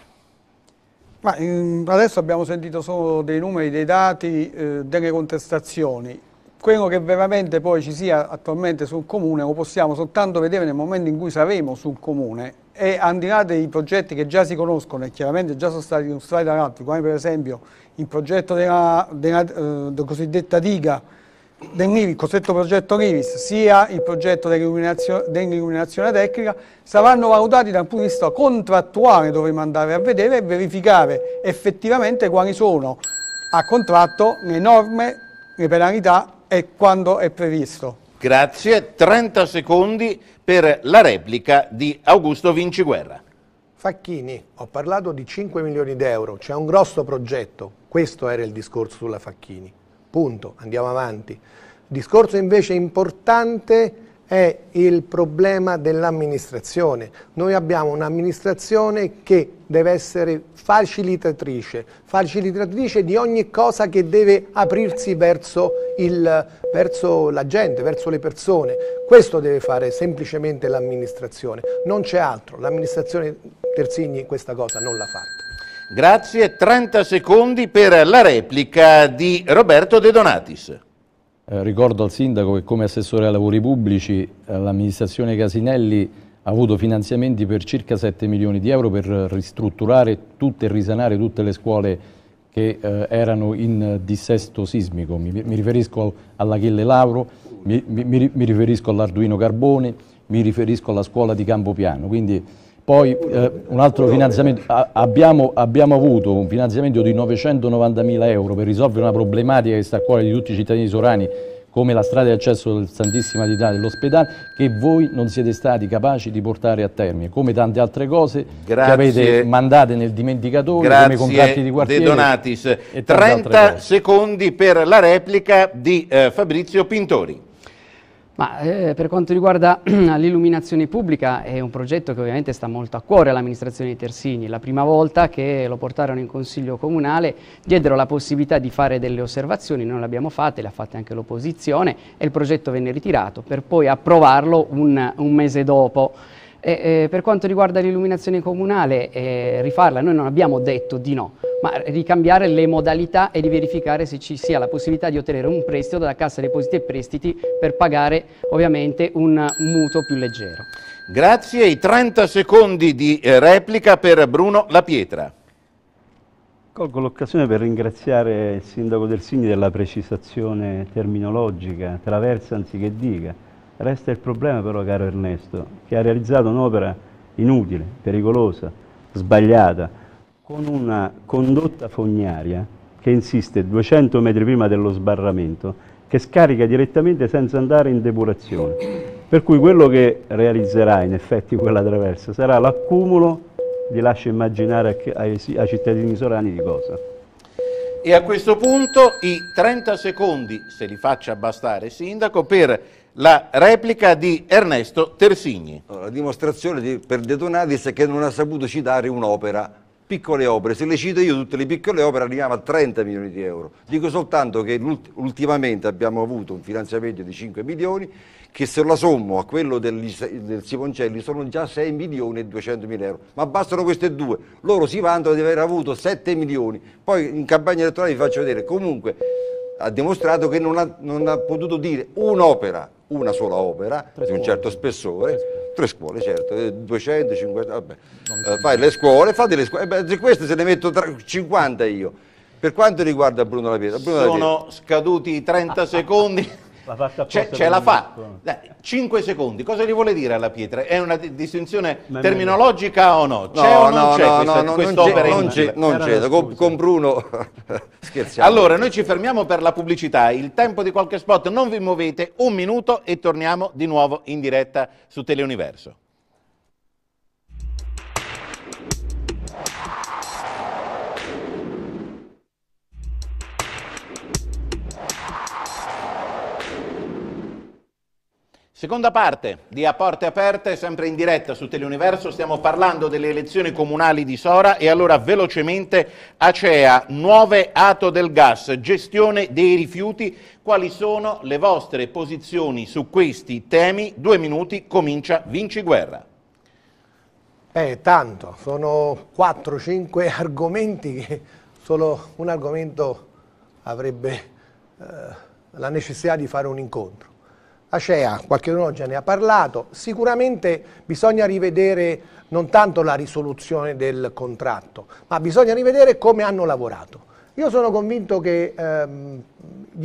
S2: Ma, mm, adesso abbiamo sentito solo dei numeri, dei dati, eh, delle contestazioni. Quello che veramente poi ci sia attualmente sul comune lo possiamo soltanto vedere nel momento in cui saremo sul comune e al di là dei progetti che già si conoscono e chiaramente già sono stati illustrati da altri, come per esempio il progetto della, della, della, eh, della cosiddetta diga del NIVI, il cosiddetto progetto NIVIS, sia il progetto dell'illuminazione tecnica saranno valutati dal punto di vista contrattuale, dovremo andare a vedere e verificare effettivamente quali sono a contratto le norme, le penalità e quando è previsto.
S1: Grazie, 30 secondi per la replica di Augusto Vinciguerra.
S3: Facchini, ho parlato di 5 milioni di euro, c'è un grosso progetto, questo era il discorso sulla Facchini. Punto, andiamo avanti. discorso invece importante è il problema dell'amministrazione. Noi abbiamo un'amministrazione che deve essere facilitatrice, facilitatrice di ogni cosa che deve aprirsi verso, il, verso la gente, verso le persone. Questo deve fare semplicemente l'amministrazione, non c'è altro. L'amministrazione Terzigni questa cosa non l'ha fatta.
S1: Grazie, 30 secondi per la replica di Roberto De Donatis.
S4: Eh, ricordo al sindaco che come assessore ai lavori pubblici eh, l'amministrazione Casinelli ha avuto finanziamenti per circa 7 milioni di euro per ristrutturare tutte e risanare tutte le scuole che eh, erano in dissesto sismico. Mi, mi riferisco all'Achille Lauro, mi, mi, mi riferisco all'Arduino Carbone, mi riferisco alla scuola di Campopiano. Quindi poi eh, un altro finanziamento, abbiamo, abbiamo, avuto un finanziamento di 990 mila euro per risolvere una problematica che sta a cuore di tutti i cittadini sorani come la strada di accesso del Santissima Trinità dell'ospedale, che voi non siete stati capaci di portare a termine, come tante altre cose Grazie. che avete mandate nel
S1: dimenticatore,
S4: Grazie come contratti di quartiere. De
S1: Donatis. 30 secondi per la replica di eh, Fabrizio Pintori.
S5: Ma, eh, per quanto riguarda <clears throat> l'illuminazione pubblica è un progetto che ovviamente sta molto a cuore all'amministrazione di Tersini. La prima volta che lo portarono in consiglio comunale diedero la possibilità di fare delle osservazioni, noi le abbiamo fatte, le ha fatte anche l'opposizione e il progetto venne ritirato per poi approvarlo un, un mese dopo. E, eh, per quanto riguarda l'illuminazione comunale, eh, rifarla, noi non abbiamo detto di no, ma ricambiare le modalità e di verificare se ci sia la possibilità di ottenere un prestito dalla Cassa Depositi e Prestiti per pagare ovviamente un mutuo più leggero.
S1: Grazie, i 30 secondi di eh, replica per Bruno La Pietra.
S6: Colgo l'occasione per ringraziare il Sindaco Del Signi della precisazione terminologica, traversa anziché diga. Resta il problema però, caro Ernesto, che ha realizzato un'opera inutile, pericolosa, sbagliata, con una condotta fognaria che insiste 200 metri prima dello sbarramento, che scarica direttamente senza andare in depurazione. Per cui quello che realizzerà in effetti quella traversa sarà l'accumulo, vi lascio immaginare ai, ai cittadini sorani di cosa.
S1: E a questo punto i 30 secondi, se li faccia bastare, Sindaco, per la replica di Ernesto Tersigni. La dimostrazione di, per Donatis è che non ha saputo citare un'opera, piccole
S7: opere. Se le cito io tutte le piccole opere arriviamo a 30 milioni di euro. Dico soltanto che ultimamente abbiamo avuto un finanziamento di 5 milioni che se la sommo a quello del, del Simoncelli sono già 6 milioni e 200 mila euro. Ma bastano queste due. Loro si vantano di aver avuto 7 milioni. Poi in campagna elettorale vi faccio vedere. Comunque ha dimostrato che non ha, non ha potuto dire un'opera una sola opera di un certo spessore, tre scuole. certo, 200, eh, 50, vabbè. Uh, fai le scuole, fate le scuole, eh, beh, queste se ne metto 50 io. Per quanto riguarda Bruno La Pietra, Bruno Sono La Pietra. scaduti i 30
S1: secondi. <laughs>
S6: ce, ce la fa.
S1: 5 secondi, cosa gli vuole dire alla pietra? È una distinzione terminologica o no? C'è no, o non no, c'è no, questa, no, quest'opera? Non, c'è, non c'è, con,
S7: con Bruno <laughs> scherziamo. Allora,
S1: noi ci fermiamo per la pubblicità, il tempo di qualche spot, non vi muovete, un minuto e torniamo di nuovo in diretta su Teleuniverso. Seconda parte di A Porte Aperte, sempre in diretta su Teleuniverso, stiamo parlando delle elezioni comunali di Sora e allora velocemente Acea, nuove ato del gas, gestione dei rifiuti, quali sono le vostre posizioni su questi temi? Due minuti, comincia
S3: Vinci Guerra. Eh, tanto, sono 4-5 <laughs> argomenti che solo un argomento avrebbe eh, la necessità di fare un incontro Acea, qualcuno già ne ha parlato, sicuramente bisogna rivedere non tanto la risoluzione del contratto, ma bisogna rivedere come hanno lavorato. Io sono convinto che ehm,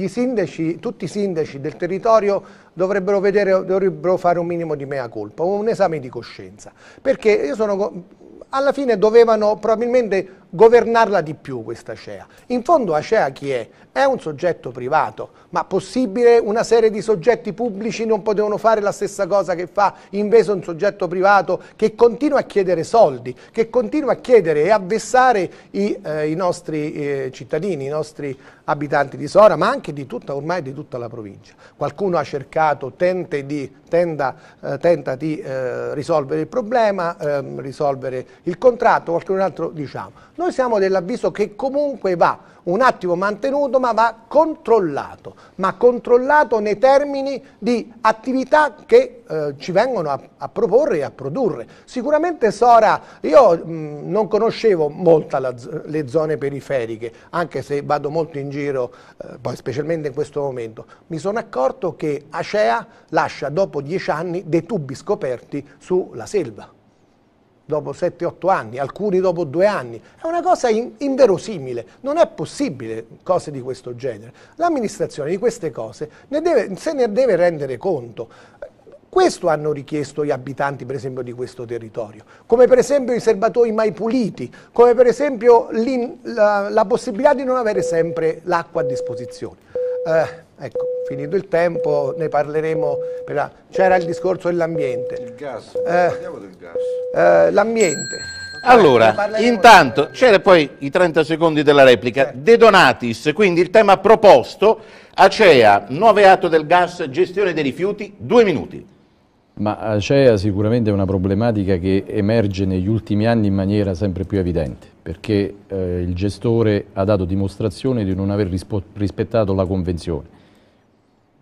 S3: sindaci, tutti i sindaci del territorio dovrebbero, vedere, dovrebbero, fare un minimo di mea colpa, un esame di coscienza, perché sono, alla fine dovevano probabilmente governarla di più questa CEA. In fondo ACEA chi è? È un soggetto privato, ma possibile una serie di soggetti pubblici non potevano fare la stessa cosa che fa invece un soggetto privato che continua a chiedere soldi, che continua a chiedere e a vessare i, eh, i nostri eh, cittadini, i nostri abitanti di Sora, ma anche di tutta, ormai di tutta la provincia. Qualcuno ha cercato, di, tenda, eh, tenta di eh, risolvere il problema, ehm, risolvere il contratto, qualcun altro diciamo. Noi siamo dell'avviso che comunque va un attimo mantenuto ma va controllato, ma controllato nei termini di attività che eh, ci vengono a, a, proporre e a produrre. Sicuramente Sora, io mh, mm, non conoscevo molto la, le zone periferiche, anche se vado molto in giro, eh, poi specialmente in questo momento, mi sono accorto che Acea lascia dopo dieci anni dei tubi scoperti sulla selva dopo 7-8 anni, alcuni dopo 2 anni. È una cosa in, inverosimile, non è possibile cose di questo genere. L'amministrazione di queste cose ne deve, se ne deve rendere conto. Questo hanno richiesto gli abitanti, per esempio, di questo territorio, come per esempio i serbatoi mai puliti, come per esempio la, la, possibilità di non avere sempre l'acqua a disposizione. Eh, Ecco, finito il tempo, ne parleremo. La... C'era il discorso dell'ambiente. Il gas, eh, parliamo del gas. Eh, l'ambiente. Allora, eh,
S1: intanto c'era poi i 30 secondi della replica. De Donatis, quindi il tema proposto, ACEA, nuove atto del gas, gestione dei rifiuti, due minuti.
S4: Ma ACEA sicuramente è una problematica che emerge negli ultimi anni in maniera sempre più evidente, perché eh, il gestore ha dato dimostrazione di non aver rispettato la convenzione.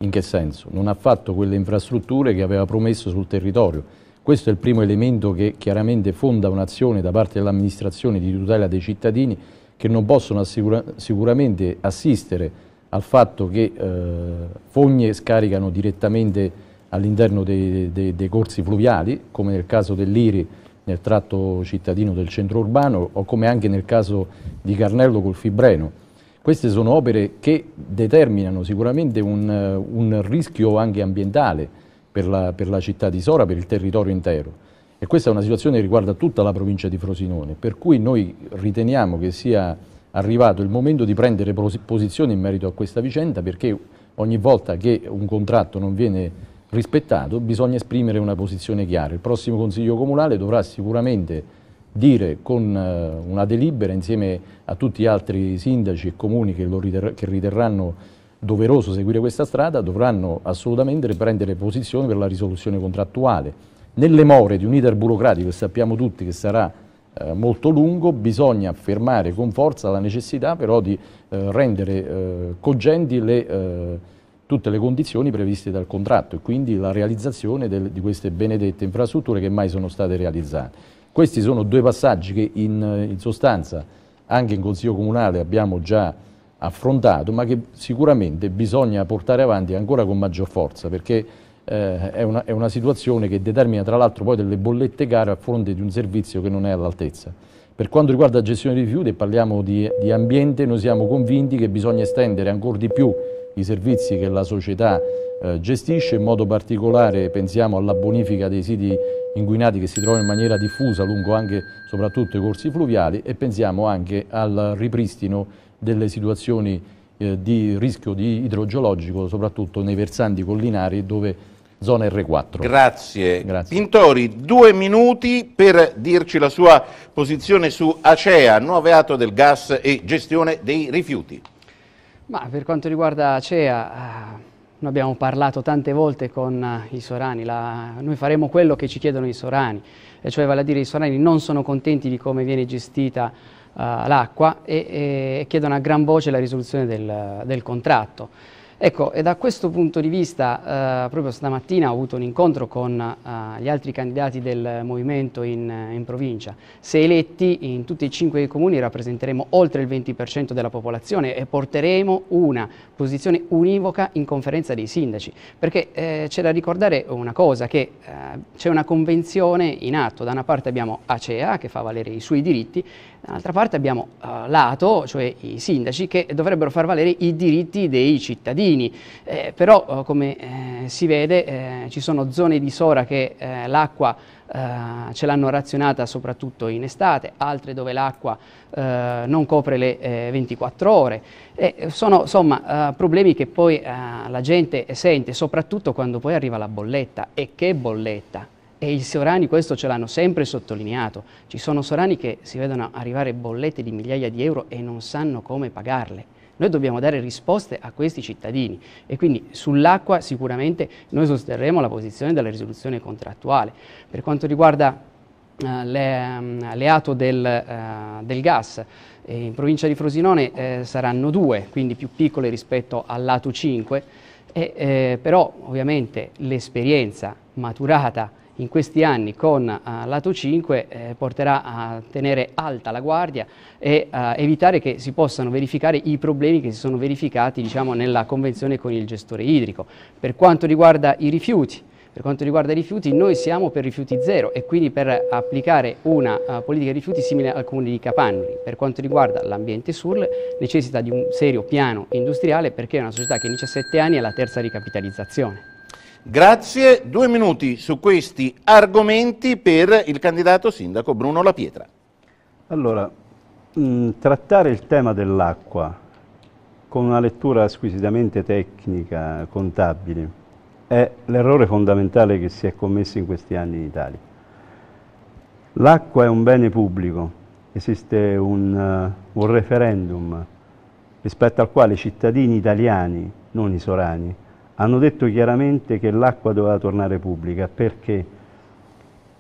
S4: In che senso? Non ha fatto quelle infrastrutture che aveva promesso sul territorio. Questo è il primo elemento che chiaramente fonda un'azione da parte dell'amministrazione di tutela dei cittadini che non possono assicura sicuramente assistere al fatto che eh, fogne scaricano direttamente all'interno dei, dei, dei, corsi fluviali, come nel caso dell'Iri nel tratto cittadino del centro urbano o come anche nel caso di Carnello col Fibreno queste sono opere che determinano sicuramente un, eh, un rischio anche ambientale per la, per la città di Sora, per il territorio intero. E questa è una situazione che riguarda tutta la provincia di Frosinone, per cui noi riteniamo che sia arrivato il momento di prendere posizione in merito a questa vicenda perché ogni volta che un contratto non viene rispettato bisogna esprimere una posizione chiara. Il prossimo Consiglio Comunale dovrà sicuramente dire con eh, una delibera insieme a tutti gli altri sindaci e comuni che, riter che riterranno doveroso seguire questa strada dovranno assolutamente prendere posizione per la risoluzione contrattuale. Nelle more di un iter burocratico che sappiamo tutti che sarà eh, molto lungo, bisogna affermare con forza la necessità però di eh, rendere eh, cogenti le, eh, tutte le condizioni previste dal contratto e quindi la realizzazione del, di queste benedette infrastrutture che mai sono state realizzate. Questi sono due passaggi che in, in sostanza anche in Consiglio Comunale abbiamo già affrontato, ma che sicuramente bisogna portare avanti ancora con maggior forza, perché eh, è, una, è, una, situazione che determina tra l'altro poi delle bollette care a fronte di un servizio che non è all'altezza. Per quanto riguarda la gestione dei rifiuti e parliamo di, di ambiente, noi siamo convinti che bisogna estendere ancora di più i servizi che la società eh, gestisce, in modo particolare pensiamo alla bonifica dei siti inguinati che si trovano in maniera diffusa lungo anche soprattutto i corsi fluviali e pensiamo anche al ripristino delle situazioni eh, di rischio di idrogeologico soprattutto nei versanti collinari dove zona R4.
S1: Grazie. Grazie. Pintori, due minuti per dirci la sua posizione su ACEA, nuove atto del gas e gestione dei rifiuti.
S5: Ma per quanto riguarda CEA, eh, noi abbiamo parlato tante volte con eh, i sorani, la, noi faremo quello che ci chiedono i sorani, e cioè vale a dire i sorani non sono contenti di come viene gestita uh, l'acqua e, e, chiedono a gran voce la risoluzione del, del contratto. Ecco, e da questo punto di vista, eh, proprio stamattina ho avuto un incontro con eh, gli altri candidati del movimento in, in, provincia. Se eletti, in tutti e cinque i comuni rappresenteremo oltre il 20% della popolazione e porteremo una posizione univoca in conferenza dei sindaci. Perché eh, c'è da ricordare una cosa, che eh, c'è una convenzione in atto. Da una parte abbiamo ACEA, che fa valere i suoi diritti, Dall'altra parte abbiamo uh, l'ATO, cioè i sindaci, che dovrebbero far valere i diritti dei cittadini, eh, però uh, come eh, si vede eh, ci sono zone di Sora che eh, l'acqua ce l'hanno razionata soprattutto in estate, altre dove l'acqua non copre le 24 ore. E sono insomma problemi che poi la gente sente, soprattutto quando poi arriva la bolletta. E che bolletta! E i sorani questo ce l'hanno sempre sottolineato. Ci sono sorani che si vedono arrivare bollette di migliaia di euro e non sanno come pagarle. Noi dobbiamo dare risposte a questi cittadini e quindi sull'acqua sicuramente noi sosterremo la posizione della risoluzione contrattuale. Per quanto riguarda uh, le, um, le, ato del, uh, del gas, eh, in provincia di Frosinone eh, saranno due, quindi più piccole rispetto all'ato 5, e, eh, però ovviamente l'esperienza maturata in questi anni con uh, lato 5 eh, porterà a tenere alta la guardia e uh, evitare che si possano verificare i problemi che si sono verificati diciamo, nella convenzione con il gestore idrico. Per quanto riguarda i rifiuti, per quanto riguarda i rifiuti, noi siamo per rifiuti zero e quindi per applicare una uh, politica di rifiuti simile al comune di Capannoli. Per quanto riguarda l'ambiente Surl, necessita di un serio piano industriale perché è una società che in 17 anni è la terza ricapitalizzazione. Grazie, due minuti su questi
S1: argomenti per il candidato sindaco Bruno La Pietra.
S6: Allora, mh, mm, trattare il tema dell'acqua con una lettura squisitamente tecnica, contabile, è l'errore fondamentale che si è commesso in questi anni in Italia. L'acqua è un bene pubblico, esiste un, uh, un referendum rispetto al quale i cittadini italiani, non i sorani, hanno detto chiaramente che l'acqua doveva tornare pubblica, perché?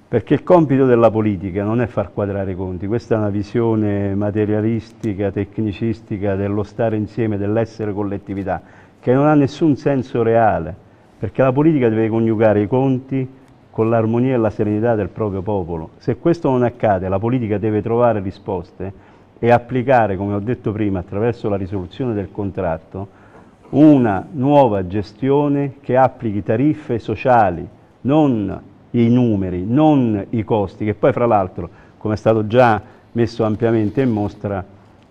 S6: Perché il compito della politica non è far quadrare i conti, questa è una visione materialistica, tecnicistica dello stare insieme, dell'essere collettività, che non ha nessun senso reale, perché la politica deve coniugare i conti con l'armonia e la serenità del proprio popolo. Se questo non accade, la politica deve trovare risposte e applicare, come ho detto prima, attraverso la risoluzione del contratto, una nuova gestione che applichi tariffe sociali, non i numeri, non i costi, che poi fra l'altro, come è stato già messo ampiamente in mostra,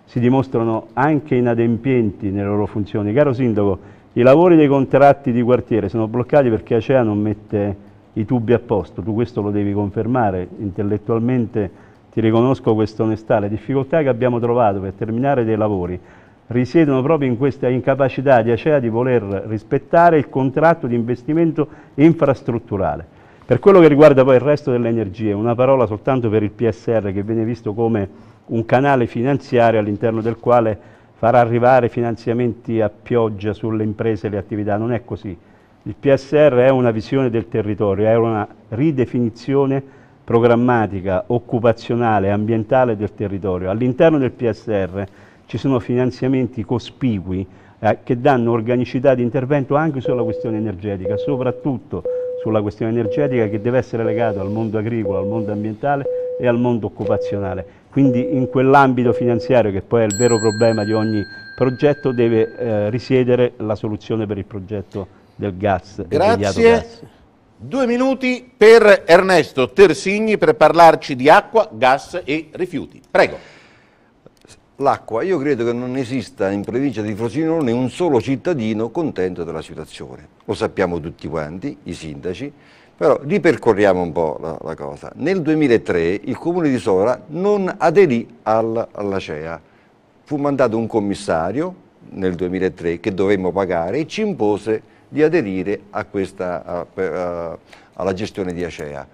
S6: si dimostrano anche inadempienti nelle loro funzioni. Caro Sindaco, i lavori dei contratti di quartiere sono bloccati perché Acea non mette i tubi a posto, tu questo lo devi confermare, intellettualmente ti riconosco questa onestà, le difficoltà che abbiamo trovato per terminare dei lavori risiedono proprio in questa incapacità di Acea di voler rispettare il contratto di investimento infrastrutturale. Per quello che riguarda poi il resto delle energie, una parola soltanto per il PSR che viene visto come un canale finanziario all'interno del quale farà arrivare finanziamenti a pioggia sulle imprese e le attività, non è così. Il PSR è una visione del territorio, è una ridefinizione programmatica, occupazionale, ambientale del territorio. All'interno del PSR ci sono finanziamenti cospicui eh, che danno organicità di intervento anche sulla questione energetica, soprattutto sulla questione energetica che deve essere legata al mondo agricolo, al mondo ambientale e al mondo occupazionale. Quindi in quell'ambito finanziario che poi è il vero problema di ogni progetto deve eh, risiedere la soluzione per il progetto del gas. Grazie.
S1: Due minuti
S6: per Ernesto
S1: Tersigni per parlarci di acqua, gas e rifiuti. Prego
S7: l'acqua. Io credo che non esista in provincia di Frosinone un solo cittadino contento della situazione. Lo sappiamo tutti quanti, i sindaci, però ripercorriamo un po' la, la cosa. Nel 2003 il comune di Sora non aderì al, alla CEA. Fu mandato un commissario nel 2003 che dovemmo pagare e ci impose di aderire a questa, a, a, alla gestione di ACEA.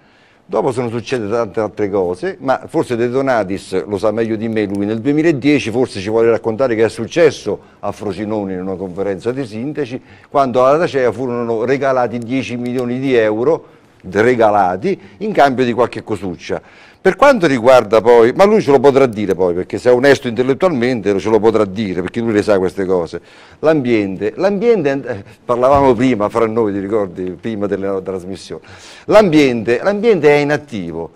S7: Dopo sono successe tante altre cose, ma forse De Donatis lo sa meglio di me lui, nel 2010 forse ci vuole raccontare che è successo a Frosinone in una conferenza dei sindaci, quando alla Tacea furono regalati 10 milioni di euro regalati in cambio di qualche cosuccia. Per quanto riguarda poi, ma lui ce lo potrà dire poi, perché se è onesto intellettualmente ce lo potrà dire, perché lui le sa queste cose. L'ambiente, l'ambiente eh, parlavamo prima fra noi, ti ricordi, prima della trasmissione, l'ambiente, l'ambiente è inattivo,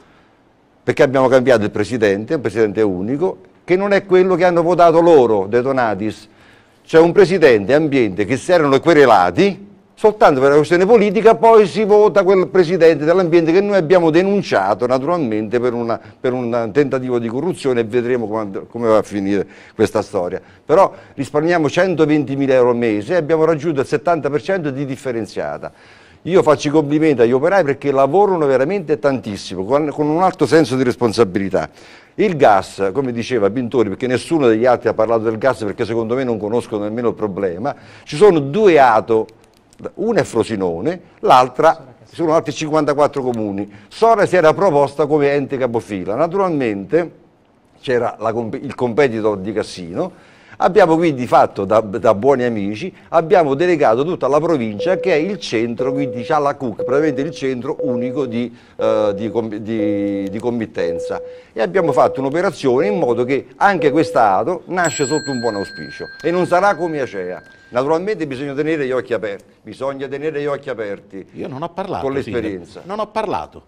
S7: perché abbiamo cambiato il presidente, un presidente unico, che non è quello che hanno votato loro, Detonatis. C'è un presidente ambiente che si erano querelati, soltanto per la questione politica poi si vota quel presidente dell'ambiente che noi abbiamo denunciato naturalmente per, una, per un tentativo di corruzione e vedremo quando, come va a finire questa storia. Però risparmiamo 120.000 euro al mese e abbiamo raggiunto il 70% di differenziata. Io faccio i complimenti agli operai perché lavorano veramente tantissimo, con, con un alto senso di responsabilità. Il gas, come diceva Pintori, perché nessuno degli altri ha parlato del gas perché secondo me non conoscono nemmeno il problema, ci sono due ATO una è Frosinone, l'altra sono altri 54 comuni. Sora si era proposta come ente capofila, naturalmente c'era il competitor di Cassino, abbiamo quindi fatto da, da, buoni amici, abbiamo delegato tutta la provincia che è il centro, quindi la CUC, praticamente il centro unico di, eh, di, di, di committenza e abbiamo fatto un'operazione in modo che anche questa ADO nasce sotto un buon auspicio e non sarà come Acea. Naturalmente bisogna tenere gli occhi aperti, bisogna tenere gli occhi aperti. Io non ho parlato. Con l'esperienza.
S1: Non ho parlato.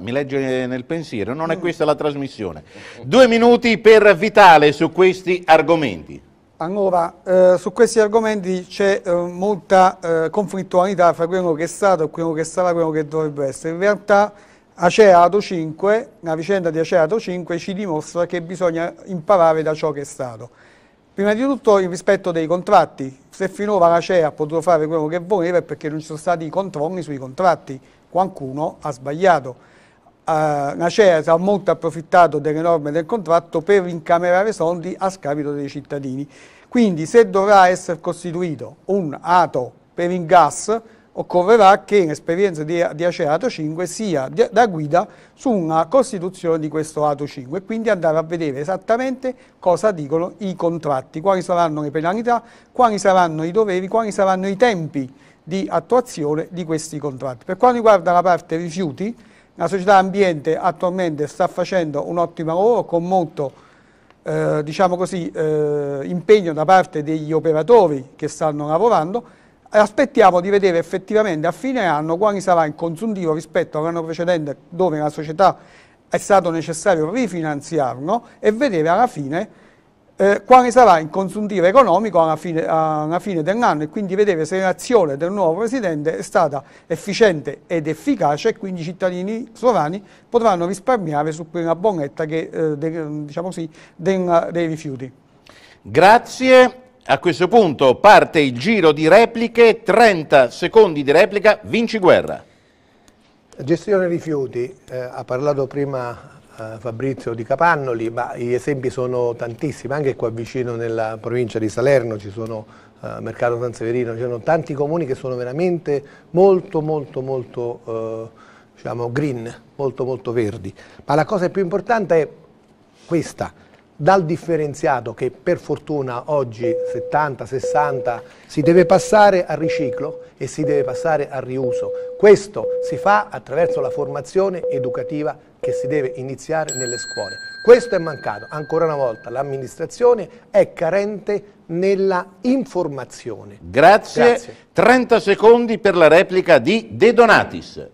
S1: Mi legge nel pensiero, non è mm. questa la trasmissione. Due minuti per Vitale su questi argomenti.
S2: Allora, eh, su questi argomenti c'è eh, molta eh, conflittualità fra quello che è stato, e quello che sarà, quello che dovrebbe essere. In realtà Aceato 5, la vicenda di Aceato 5 ci dimostra che bisogna imparare da ciò che è stato. Prima di tutto il rispetto dei contratti, se finora la CEA ha potuto fare quello che voleva è perché non ci sono stati i controlli sui contratti, qualcuno ha sbagliato. Uh, la CEA si ha molto approfittato delle norme del contratto per incamerare soldi a scapito dei cittadini. Quindi se dovrà essere costituito un ato per il gas, occorrerà che l'esperienza esperienza di, di Ato 5 sia di, da guida su una costituzione di questo Ato 5 e quindi andare a vedere esattamente cosa dicono i contratti, quali saranno le penalità, quali saranno i doveri, quali saranno i tempi di attuazione di questi contratti. Per quanto riguarda la parte rifiuti, la società ambiente attualmente sta facendo un ottimo lavoro con molto eh, diciamo così, eh, impegno da parte degli operatori che stanno lavorando aspettiamo di vedere effettivamente a fine anno quali sarà il consuntivo rispetto all'anno precedente dove la società è stato necessario rifinanziarlo e vedere alla fine eh, quale sarà il consuntivo economico alla fine, fine dell'anno e quindi vedere se l'azione del nuovo Presidente è stata efficiente ed efficace e quindi i cittadini sovrani potranno risparmiare su quella bolletta che, eh, de, diciamo così, de, dei rifiuti.
S1: Grazie. A questo punto parte il giro di repliche, 30 secondi di replica, Vinci Guerra.
S3: Gestione rifiuti, eh, ha parlato prima eh, Fabrizio di Capannoli, ma gli esempi sono tantissimi, anche qua vicino nella provincia di Salerno ci sono eh, Mercato San Severino, ci sono tanti comuni che sono veramente molto molto molto eh, diciamo green, molto molto verdi, ma la cosa più importante è questa, dal differenziato che per fortuna oggi 70-60 si deve passare al riciclo e si deve passare al riuso. Questo si fa attraverso la formazione educativa che si deve iniziare nelle scuole. Questo è mancato. Ancora una volta l'amministrazione è carente nella informazione.
S1: Grazie. Grazie. 30 secondi per la replica di De Donatis.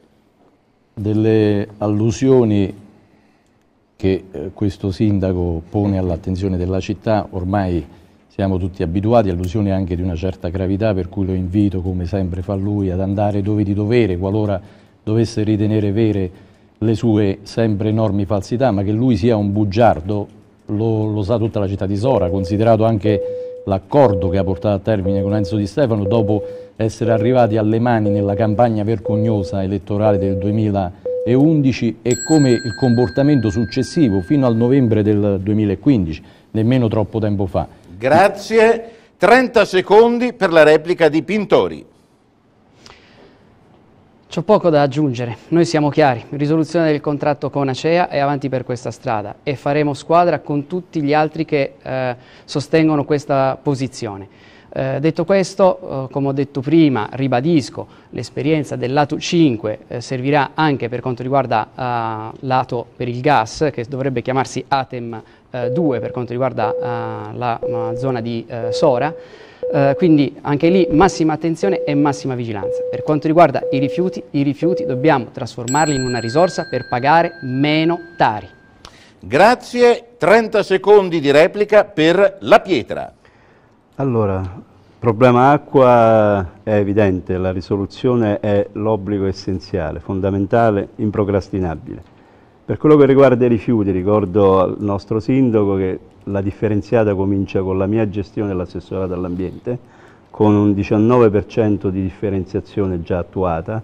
S4: Delle allusioni che eh, questo sindaco pone all'attenzione della città, ormai siamo tutti abituati, allusione anche di una certa gravità, per cui lo invito, come sempre fa lui, ad andare dove di dovere, qualora dovesse ritenere vere le sue sempre enormi falsità, ma che lui sia un bugiardo lo, lo sa tutta la città di Sora, considerato anche l'accordo che ha portato a termine con Enzo Di Stefano dopo essere arrivati alle mani nella campagna vergognosa elettorale del 2000 2011 e come il comportamento successivo fino al novembre del 2015, nemmeno troppo
S1: tempo fa. Grazie. 30 secondi per la replica di Pintori.
S5: C'ho poco da aggiungere, noi siamo chiari, risoluzione del contratto con Acea è avanti per questa strada e faremo squadra con tutti gli altri che eh, sostengono questa posizione. Eh, detto questo, eh, come ho detto prima, ribadisco, l'esperienza del lato 5 eh, servirà anche per quanto riguarda eh, lato per il gas, che dovrebbe chiamarsi ATEM 2 eh, per quanto riguarda eh, la zona di Sora. Uh, quindi anche lì massima attenzione e massima vigilanza. Per quanto riguarda i rifiuti, i rifiuti dobbiamo trasformarli in una risorsa per pagare meno tari. Grazie, 30
S1: secondi di replica per la pietra.
S6: Allora, problema acqua è evidente, la risoluzione è l'obbligo essenziale, fondamentale, improcrastinabile. Per quello che riguarda i rifiuti, ricordo al nostro sindaco che la differenziata comincia con la mia gestione dell'assessorato all'ambiente, con un 19% di differenziazione già attuata.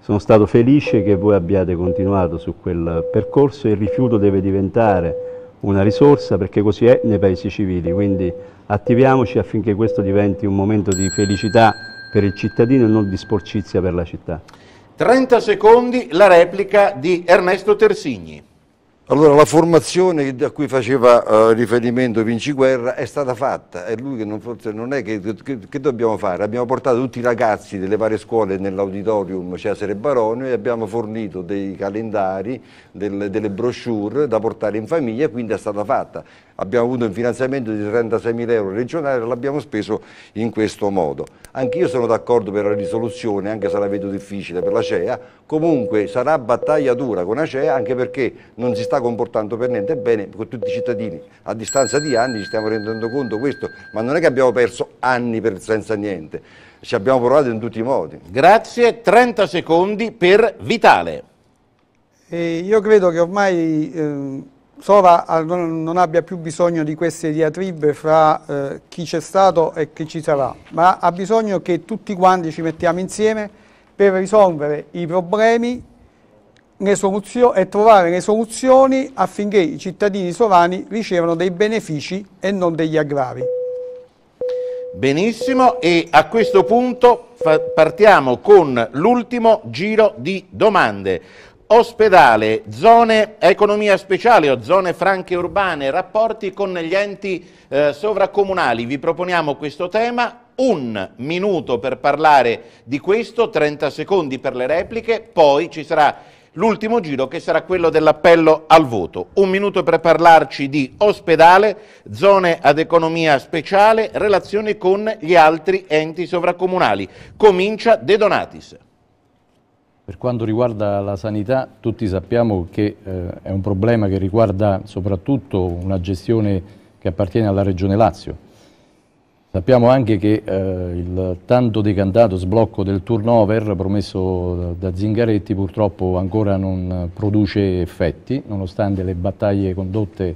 S6: Sono stato felice che voi abbiate continuato su quel percorso, e il rifiuto deve diventare una risorsa perché così è nei paesi civili, quindi attiviamoci affinché questo diventi un momento di felicità per il cittadino e non di sporcizia per la città.
S1: 30 secondi la replica di Ernesto Tersigni.
S7: Allora la formazione a cui faceva eh, riferimento Vinci Guerra è stata fatta, è lui che non, forse non è che, che, che, dobbiamo fare, abbiamo portato tutti i ragazzi delle varie scuole nell'auditorium Cesare Baronio e abbiamo fornito dei calendari, del, delle brochure da portare in famiglia, quindi è stata fatta abbiamo avuto un finanziamento di 36.000 euro regionale e l'abbiamo speso in questo modo. Anch'io sono d'accordo per la risoluzione, anche se la vedo difficile per la CEA, comunque sarà battaglia dura con la CEA anche perché non si sta comportando per niente bene con tutti i cittadini. A distanza di anni ci stiamo rendendo conto questo, ma non è che abbiamo perso anni per senza niente, ci abbiamo provato
S1: in tutti i modi. Grazie, 30 secondi per Vitale.
S2: Eh, io credo che ormai... Ehm Sova ah, non abbia più bisogno di queste diatribe fra eh, chi c'è stato e chi ci sarà, ma ha bisogno che tutti quanti ci mettiamo insieme per risolvere i problemi e trovare le soluzioni affinché i cittadini sovani ricevano dei benefici e non degli aggravi.
S1: Benissimo, e a questo punto partiamo con l'ultimo giro di domande ospedale, zone economia speciale o zone franche urbane, rapporti con gli enti eh, sovracomunali. Vi proponiamo questo tema, un minuto per parlare di questo, 30 secondi per le repliche, poi ci sarà l'ultimo giro che sarà quello dell'appello al voto. Un minuto per parlarci di ospedale, zone ad economia speciale, relazioni con gli altri enti sovracomunali. Comincia De Donatis.
S4: Per quanto riguarda la sanità, tutti sappiamo che eh, è un problema che riguarda soprattutto una gestione che appartiene alla Regione Lazio. Sappiamo anche che eh, il tanto decantato sblocco del turnover promesso da Zingaretti purtroppo ancora non produce effetti, nonostante le battaglie condotte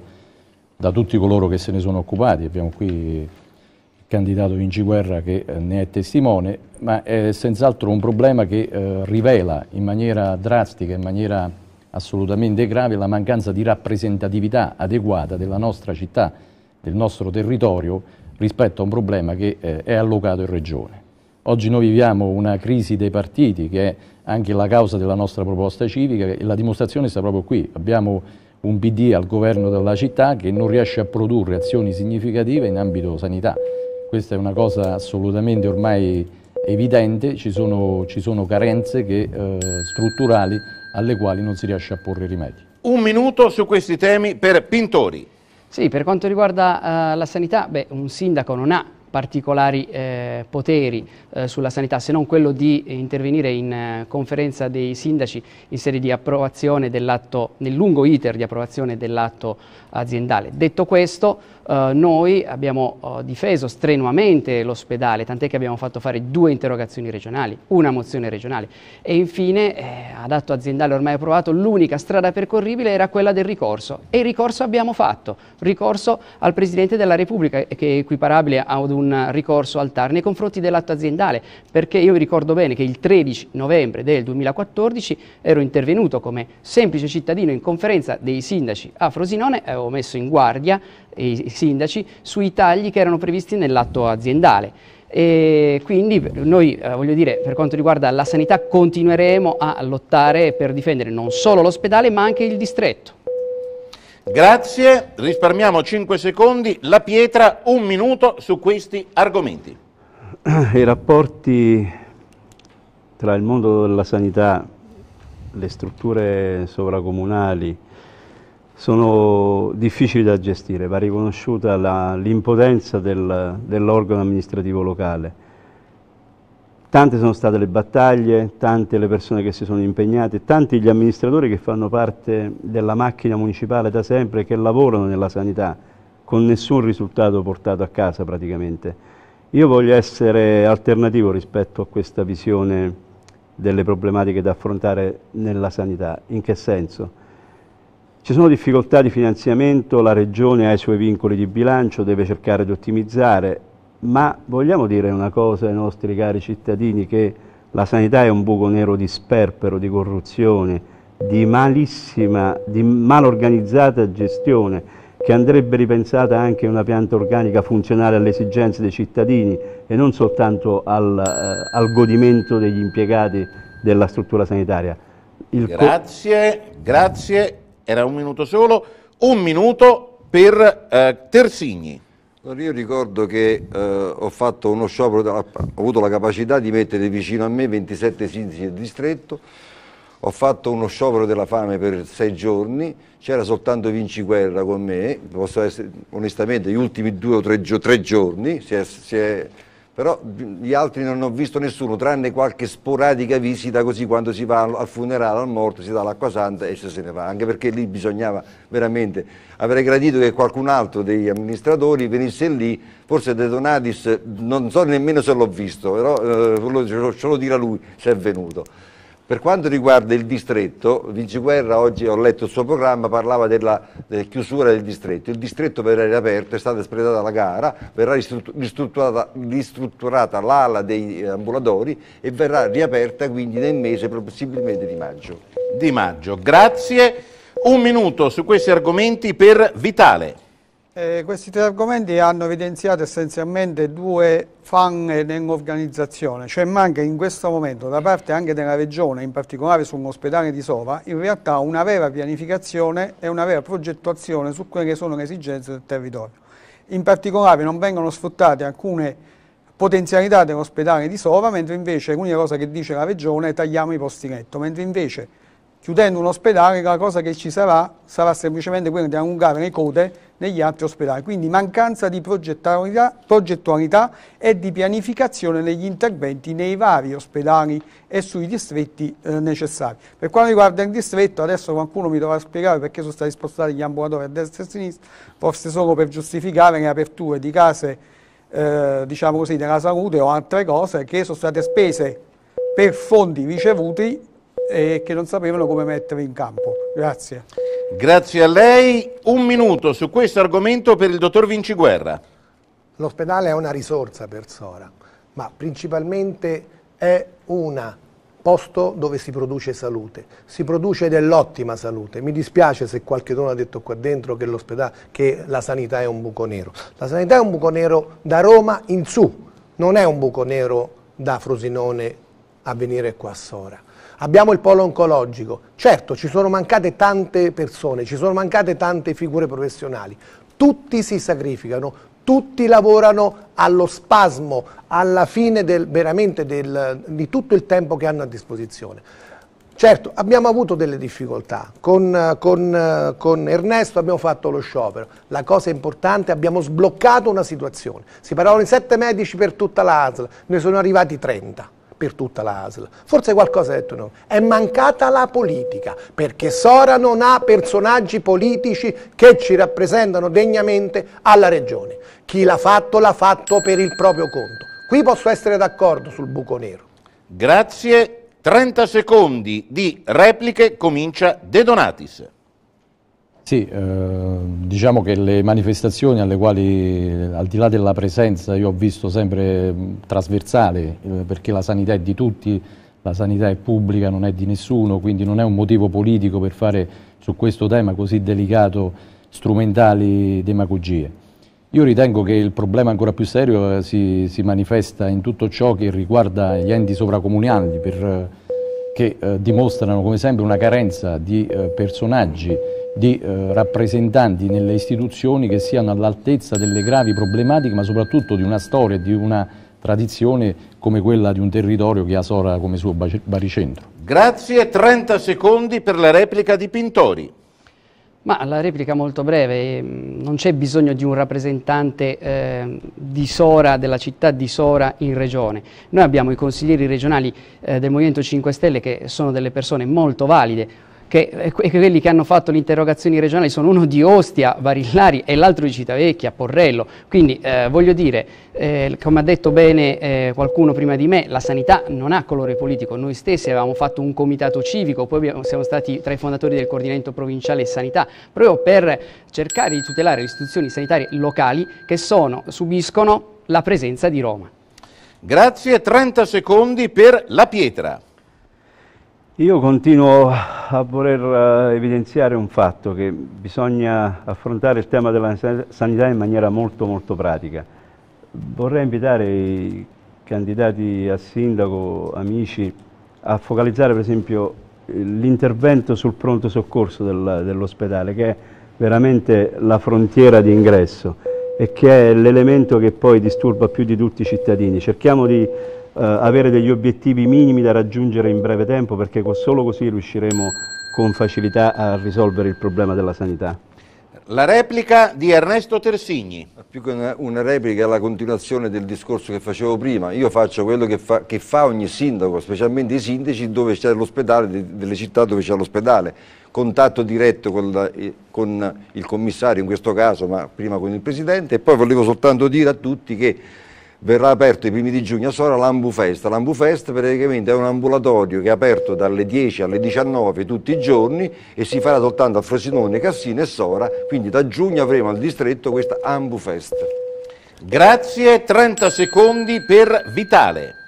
S4: da tutti coloro che se ne sono occupati. Abbiamo qui candidato Vinciguerra che eh, ne è testimone, ma è senz'altro un problema che eh, rivela in maniera drastica, in maniera assolutamente grave, la mancanza di rappresentatività adeguata della nostra città, del nostro territorio, rispetto a un problema che eh, è allocato in regione. Oggi noi viviamo una crisi dei partiti che è anche la causa della nostra proposta civica e la dimostrazione sta proprio qui. Abbiamo un PD al governo della città che non riesce a produrre azioni significative in ambito sanità. Questa è una cosa assolutamente ormai evidente, ci sono, ci sono carenze che, eh, strutturali alle quali non si riesce a porre
S1: rimedio. Un minuto su questi temi per Pintori.
S5: Sì, per quanto riguarda uh, la sanità, beh, un sindaco non ha particolari eh, poteri eh, sulla sanità, se non quello di intervenire in eh, conferenza dei sindaci in sede di approvazione dell'atto, nel lungo iter di approvazione dell'atto aziendale. Detto questo, eh, noi abbiamo eh, difeso strenuamente l'ospedale, tant'è che abbiamo fatto fare due interrogazioni regionali, una mozione regionale e infine eh, adatto aziendale ormai approvato, l'unica strada percorribile era quella del ricorso e il ricorso abbiamo fatto, ricorso al Presidente della Repubblica eh, che è equiparabile ad un ricorso al TAR nei confronti dell'atto aziendale perché io ricordo bene che il 13 novembre del 2014 ero intervenuto come semplice cittadino in conferenza dei sindaci a Frosinone, avevo eh, messo in guardia i sindaci sui tagli che erano previsti nell'atto aziendale e quindi eh, noi, eh, voglio dire, per quanto riguarda la sanità continueremo a lottare per difendere non solo l'ospedale ma anche il distretto.
S1: Grazie, risparmiamo 5 secondi, la pietra un minuto su questi argomenti.
S6: <clears throat> I rapporti tra il mondo della sanità, le strutture sovracomunali, sono difficili da gestire, va riconosciuta l'impotenza del, dell'organo amministrativo locale. Tante sono state le battaglie, tante le persone che si sono impegnate, tanti gli amministratori che fanno parte della macchina municipale da sempre e che lavorano nella sanità, con nessun risultato portato a casa praticamente. Io voglio essere alternativo rispetto a questa visione delle problematiche da affrontare nella sanità. In che senso? Ci sono difficoltà di finanziamento, la Regione ha i suoi vincoli di bilancio, deve cercare di ottimizzare, ma vogliamo dire una cosa ai nostri cari cittadini che la sanità è un buco nero di sperpero, di corruzione, di malissima, di malorganizzata gestione che andrebbe ripensata anche una pianta organica funzionale alle esigenze dei cittadini e non soltanto al, eh, al godimento degli impiegati della struttura sanitaria. Il
S1: grazie, grazie era un minuto solo, un minuto per eh, Terzigni.
S7: Io ricordo che eh, ho fatto uno sciopero, ho avuto la capacità di mettere vicino a me 27 sindaci del distretto, ho fatto uno sciopero della fame per sei giorni, c'era soltanto Vinci Guerra con me, posso essere, onestamente gli ultimi due o tre, tre giorni si è, si è però gli altri non ho visto nessuno tranne qualche sporadica visita così quando si va al funerale al morto si dà l'acqua santa e se ne va anche perché lì bisognava veramente avrei gradito che qualcun altro degli amministratori venisse lì forse De Donatis non so nemmeno se l'ho visto però eh, ce lo dirà lui se è venuto per quanto riguarda il distretto, Vinciguerra oggi ho letto il suo programma, parlava della, della chiusura del distretto. Il distretto verrà riaperto, è stata espletata la gara, verrà ristrutturata, ristrutturata l'ala dei eh, ambulatori
S1: e verrà riaperta quindi nel mese possibilmente di maggio. Di maggio, grazie. Un minuto su questi argomenti per Vitale.
S2: Eh, questi tre argomenti hanno evidenziato essenzialmente due fanne nell'organizzazione, cioè manca in questo momento da parte anche della Regione, in particolare su un ospedale di Sova, in realtà una vera pianificazione e una vera progettuazione su quelle che sono le esigenze del territorio. In particolare non vengono sfruttate alcune potenzialità dell'ospedale di Sova, mentre invece l'unica cosa che dice la Regione è tagliamo i posti letto, mentre invece chiudendo un ospedale la cosa che ci sarà sarà semplicemente quella di allungare le code negli altri ospedali, quindi mancanza di progettualità, progettualità e di pianificazione negli interventi nei vari ospedali e sui distretti eh, necessari. Per quanto riguarda il distretto, adesso qualcuno mi dovrà spiegare perché sono stati spostati gli ambulatori a destra e a sinistra, forse solo per giustificare le aperture di case eh, diciamo così, della salute o altre cose che sono state spese per fondi ricevuti e che non sapevano come mettere in campo. Grazie.
S1: Grazie a lei. Un minuto su questo argomento per il dottor Vinci Guerra.
S3: L'ospedale è una risorsa per Sora, ma principalmente è un posto dove si produce salute, si produce dell'ottima salute. Mi dispiace se qualcuno ha detto qua dentro che, che la sanità è un buco nero. La sanità è un buco nero da Roma in su, non è un buco nero da Frosinone a venire qua a Sora abbiamo il polo oncologico, certo ci sono mancate tante persone, ci sono mancate tante figure professionali, tutti si sacrificano, tutti lavorano allo spasmo, alla fine del, veramente del, di tutto il tempo che hanno a disposizione. Certo, abbiamo avuto delle difficoltà, con, con, con, Ernesto abbiamo fatto lo sciopero, la cosa importante, è abbiamo sbloccato una situazione, si parlavano di sette medici per tutta l'ASL, ne sono arrivati 30 per tutta l'ASL. Forse qualcosa ha detto no. È mancata la politica, perché Sora non ha personaggi politici che ci rappresentano degnamente alla regione. Chi l'ha fatto, l'ha fatto per il proprio conto. Qui posso essere d'accordo sul buco nero.
S1: Grazie. 30 secondi di repliche comincia De Donatis.
S4: Sì, eh, diciamo che le manifestazioni alle quali al di là della presenza io ho visto sempre mh, mm, trasversale, eh, perché la sanità è di tutti, la sanità è pubblica, non è di nessuno, quindi non è un motivo politico per fare su questo tema così delicato strumentali demagogie. Io ritengo che il problema ancora più serio eh, si, si manifesta in tutto ciò che riguarda gli enti sovracomuniali, per, eh, che eh, dimostrano come sempre una carenza di eh, personaggi di eh, rappresentanti nelle istituzioni che siano all'altezza delle gravi problematiche, ma soprattutto di una storia e di una tradizione come quella di un territorio che
S1: ha Sora come suo baricentro. Grazie, 30 secondi per la replica di Pintori.
S5: Ma la replica molto breve, eh, non c'è bisogno di un rappresentante eh, di Sora, della città di Sora in regione. Noi abbiamo i consiglieri regionali eh, del Movimento 5 Stelle che sono delle persone molto valide, eh, che quelli che hanno fatto le interrogazioni regionali sono uno di Ostia, Varillari e l'altro di Civitavecchia, Porrello. Quindi eh, voglio dire, eh, come ha detto bene eh, qualcuno prima di me, la sanità non ha colore politico. Noi stessi avevamo fatto un comitato civico, poi abbiamo, siamo stati tra i fondatori del coordinamento provinciale sanità, proprio per cercare di tutelare le istituzioni sanitarie locali che sono, subiscono la presenza di Roma. Grazie, 30 secondi per la pietra.
S6: Io continuo a voler eh, evidenziare un fatto che bisogna affrontare il tema della sanità in maniera molto molto pratica. Vorrei invitare i candidati a sindaco, amici, a focalizzare per esempio l'intervento sul pronto soccorso del, dell'ospedale che è veramente la frontiera di ingresso e che è l'elemento che poi disturba più di tutti i cittadini. Cerchiamo di eh, avere degli obiettivi minimi da raggiungere in breve tempo perché solo così riusciremo con facilità a risolvere il problema della sanità.
S1: La replica di Ernesto Tersigni. Più che una,
S7: una replica è la continuazione del discorso che facevo prima. Io faccio quello che fa, che fa ogni sindaco, specialmente i sindaci dove c'è l'ospedale, delle città dove c'è l'ospedale. Contatto diretto con, la, eh, con il commissario in questo caso, ma prima con il presidente. E poi volevo soltanto dire a tutti che verrà aperto i primi di giugno a Sora l'Ambufest. L'Ambufest praticamente è un ambulatorio che è aperto dalle 10 alle 19 tutti i giorni e si farà soltanto a Frosinone, Cassino e Sora, quindi da giugno avremo al distretto questa Ambufest.
S1: Grazie, 30 secondi per Vitale.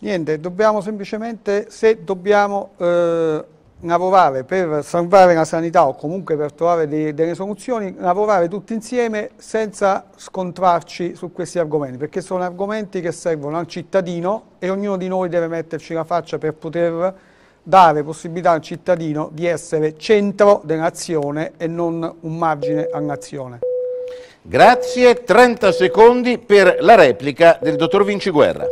S2: Niente, dobbiamo semplicemente, se dobbiamo eh, lavorare per salvare la sanità o comunque per trovare dei, delle soluzioni, lavorare tutti insieme senza scontrarci su questi argomenti, perché sono argomenti che servono al cittadino e ognuno di noi deve metterci la faccia per poter dare possibilità al cittadino di essere centro dell'azione e non un margine all'azione. Grazie,
S1: 30 secondi per la replica del dottor Vinci Guerra.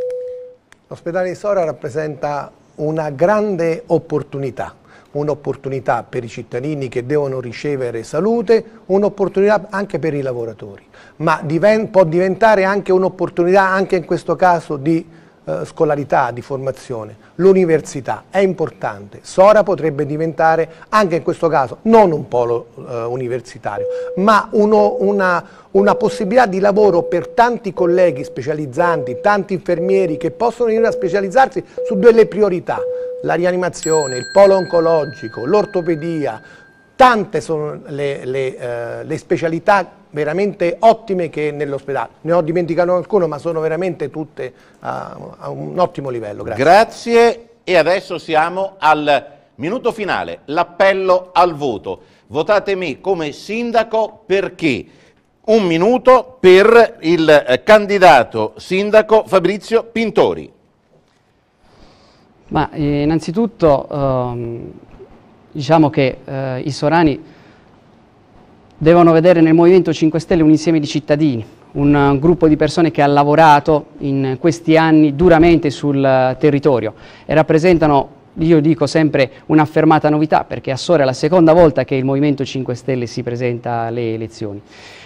S3: L'ospedale di Sora rappresenta una grande opportunità un'opportunità per i cittadini che devono ricevere salute, un'opportunità anche per i lavoratori, ma diven può diventare anche un'opportunità anche in questo caso di eh, scolarità, di formazione, l'università è importante. Sora potrebbe diventare anche in questo caso non un polo eh, universitario, ma uno, una, una, possibilità di lavoro per tanti colleghi specializzanti, tanti infermieri che possono venire a specializzarsi su delle priorità, la rianimazione, il polo oncologico, l'ortopedia, tante sono le, le, eh, le specialità veramente ottime che nell'ospedale. Ne ho dimenticato qualcuno, ma sono veramente tutte a, ah, a un ottimo livello. Grazie.
S1: Grazie e adesso siamo al minuto finale, l'appello al voto. Votate me come sindaco perché un minuto per il eh, candidato sindaco Fabrizio Pintori.
S5: Ma eh, innanzitutto ehm, diciamo che eh, i Sorani devono vedere nel Movimento 5 Stelle un insieme di cittadini, un eh, gruppo di persone che ha lavorato in questi anni duramente sul eh, territorio e rappresentano io dico sempre un'affermata novità perché a Sora è la seconda volta che il Movimento 5 Stelle si presenta alle elezioni.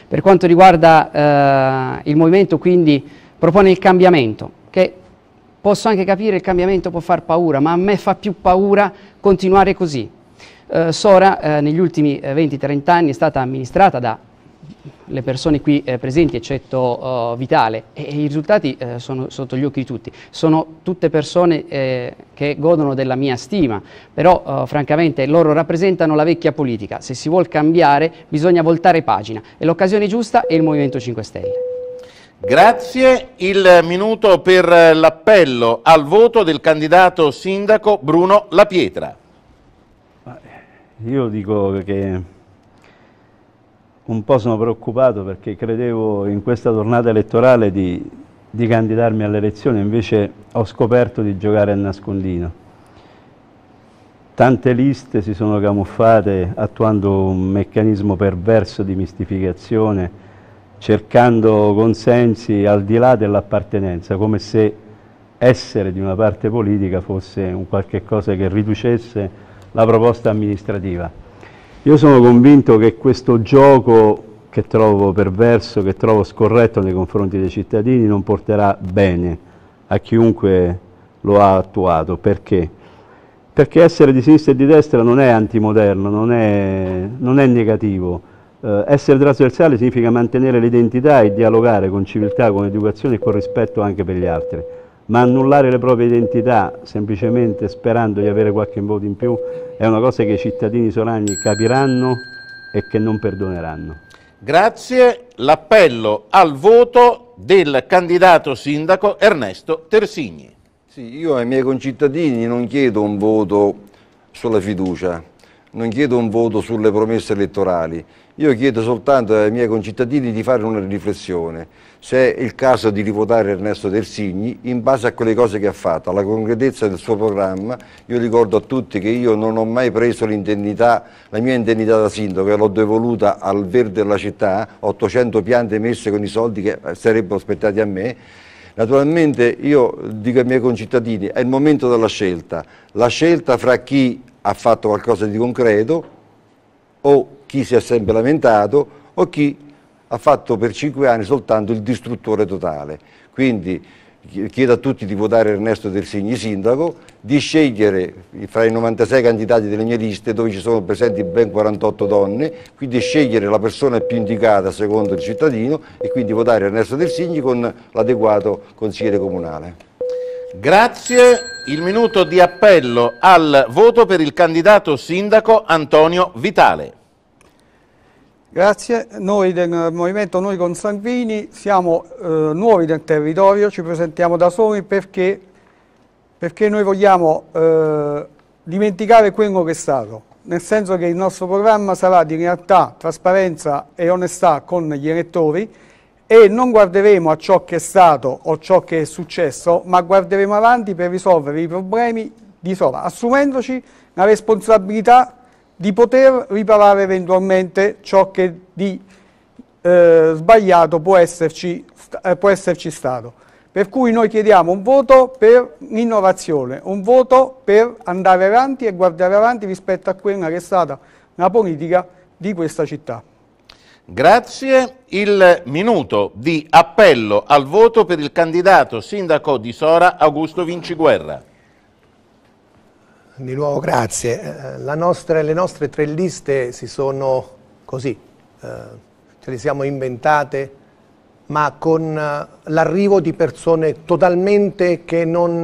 S5: Per quanto riguarda eh, il Movimento quindi propone il cambiamento, che posso anche capire il cambiamento può far paura, ma a me fa più paura continuare così, eh, Sora eh, negli ultimi 20-30 eh, anni è stata amministrata da le persone qui eh, presenti, eccetto uh, Vitale, e, i risultati eh, sono sotto gli occhi di tutti. Sono tutte persone eh, che godono della mia stima, però oh, francamente loro rappresentano la vecchia politica. Se si vuole cambiare bisogna voltare pagina e l'occasione giusta è il Movimento 5 Stelle.
S1: Grazie, il minuto per eh, l'appello al voto del candidato sindaco Bruno Lapietra.
S6: Io dico che un po' sono preoccupato perché credevo in questa tornata elettorale di, di candidarmi alle elezioni, invece ho scoperto di giocare a nascondino. Tante liste si sono camuffate attuando un meccanismo perverso di mistificazione, cercando consensi al di là dell'appartenenza, come se essere di una parte politica fosse un qualche cosa che riducesse la proposta amministrativa. Io sono convinto che questo gioco che trovo perverso, che trovo scorretto nei confronti dei cittadini, non porterà bene a chiunque lo ha attuato. Perché? Perché essere di sinistra e di destra non è antimoderno, non è, non è negativo. Eh, essere trasversale significa mantenere l'identità e dialogare con civiltà, con educazione e con rispetto anche per gli altri ma annullare le proprie identità semplicemente sperando di avere qualche voto in più è una cosa che i cittadini solani capiranno e che non perdoneranno.
S1: Grazie, l'appello al voto del candidato sindaco Ernesto Tersigni.
S7: Sì, io ai miei concittadini non chiedo un voto sulla fiducia, non chiedo un voto sulle promesse elettorali, io chiedo soltanto ai miei concittadini di fare una riflessione, se è il caso di rivotare Ernesto Tersigni in base a quelle cose che ha fatto, alla concretezza del suo programma. Io ricordo a tutti che io non ho mai preso l'indennità, la mia indennità da sindaco, l'ho devoluta al verde della città, 800 piante messe con i soldi che sarebbero spettati a me. Naturalmente io dico ai miei concittadini, è il momento della scelta, la scelta fra chi ha fatto qualcosa di concreto o chi si è sempre lamentato o chi ha fatto per cinque anni soltanto il distruttore totale. Quindi chiedo a tutti di votare Ernesto Del Signi sindaco, di scegliere fra i 96 candidati delle mie liste dove ci sono presenti ben 48 donne, quindi scegliere la persona più indicata secondo il cittadino e quindi votare Ernesto Del Signi con l'adeguato consigliere comunale.
S1: Grazie. Il minuto di appello al voto per il candidato sindaco Antonio Vitale.
S2: Grazie, noi del Movimento Noi Consanguini siamo eh, nuovi nel territorio, ci presentiamo da soli perché, perché noi vogliamo eh, dimenticare quello che è stato, nel senso che il nostro programma sarà di realtà, trasparenza e onestà con gli elettori e non guarderemo a ciò che è stato o ciò che è successo, ma guarderemo avanti per risolvere i problemi di Sova, assumendoci la responsabilità di poter riparare eventualmente ciò che di eh, sbagliato può esserci, eh, può esserci stato. Per cui noi chiediamo un voto per l'innovazione, un voto per andare avanti e guardare avanti rispetto a quella che è stata la politica di questa città.
S1: Grazie. Il minuto di appello al voto per il candidato sindaco di Sora Augusto Vinciguerra.
S3: Di nuovo grazie. Eh, nostra, le nostre tre liste si sono così, eh, ce le siamo inventate, ma con eh, l'arrivo di persone totalmente che non,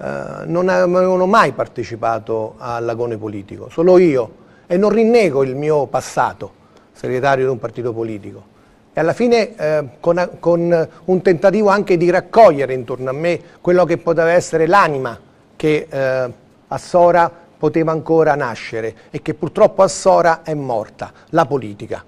S3: non avevano mai partecipato all'agone politico, solo io. E non rinnego il mio passato, segretario di un partito politico e alla fine eh, con, con, un tentativo anche di raccogliere intorno a me quello che poteva essere l'anima che eh, a Sora poteva ancora nascere e che purtroppo a Sora è morta, la politica.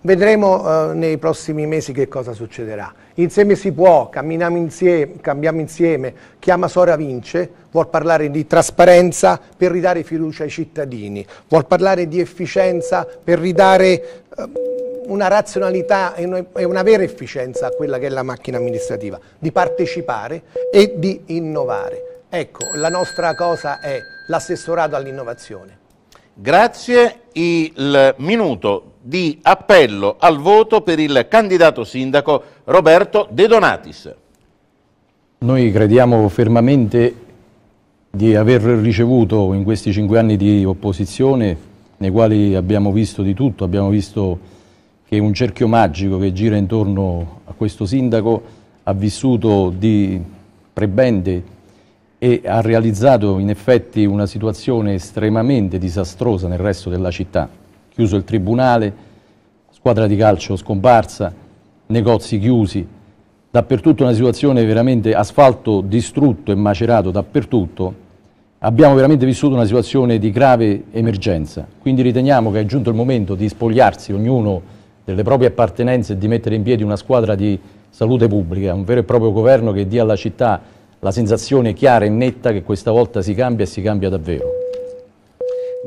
S3: Vedremo eh, nei prossimi mesi che cosa succederà. Insieme si può, camminiamo insieme, cambiamo insieme, chiama Sora vince, vuol parlare di trasparenza per ridare fiducia ai cittadini, vuol parlare di efficienza per ridare eh, una razionalità e una vera efficienza a quella che è la macchina amministrativa, di partecipare e di innovare. Ecco, la nostra cosa è l'assessorato all'innovazione.
S1: Grazie. Il minuto di appello al voto per il candidato sindaco Roberto De Donatis.
S4: Noi crediamo fermamente di aver ricevuto in questi cinque anni di opposizione, nei quali abbiamo visto di tutto, abbiamo visto che un cerchio magico che gira intorno a questo sindaco ha vissuto di prebende, e ha realizzato in effetti una situazione estremamente disastrosa nel resto della città. Chiuso il tribunale, squadra di calcio scomparsa, negozi chiusi, dappertutto una situazione veramente asfalto distrutto e macerato dappertutto. Abbiamo veramente vissuto una situazione di grave emergenza, quindi riteniamo che è giunto il momento di spogliarsi ognuno delle proprie appartenenze e di mettere in piedi una squadra di salute pubblica, un vero e proprio governo che dia alla città la sensazione chiara e netta che questa volta si cambia e si cambia davvero.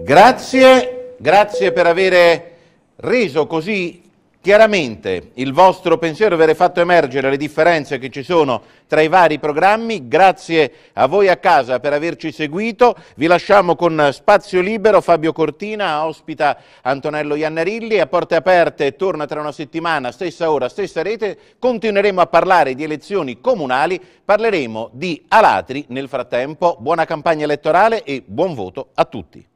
S1: Grazie, grazie per aver reso così Chiaramente il vostro pensiero avere fatto emergere le differenze che ci sono tra i vari programmi, grazie a voi a casa per averci seguito, vi lasciamo con Spazio Libero, Fabio Cortina ospita Antonello Iannarilli, a porte aperte torna tra una settimana, stessa ora, stessa rete, continueremo a parlare di elezioni comunali, parleremo di Alatri nel frattempo, buona campagna elettorale e buon voto a tutti.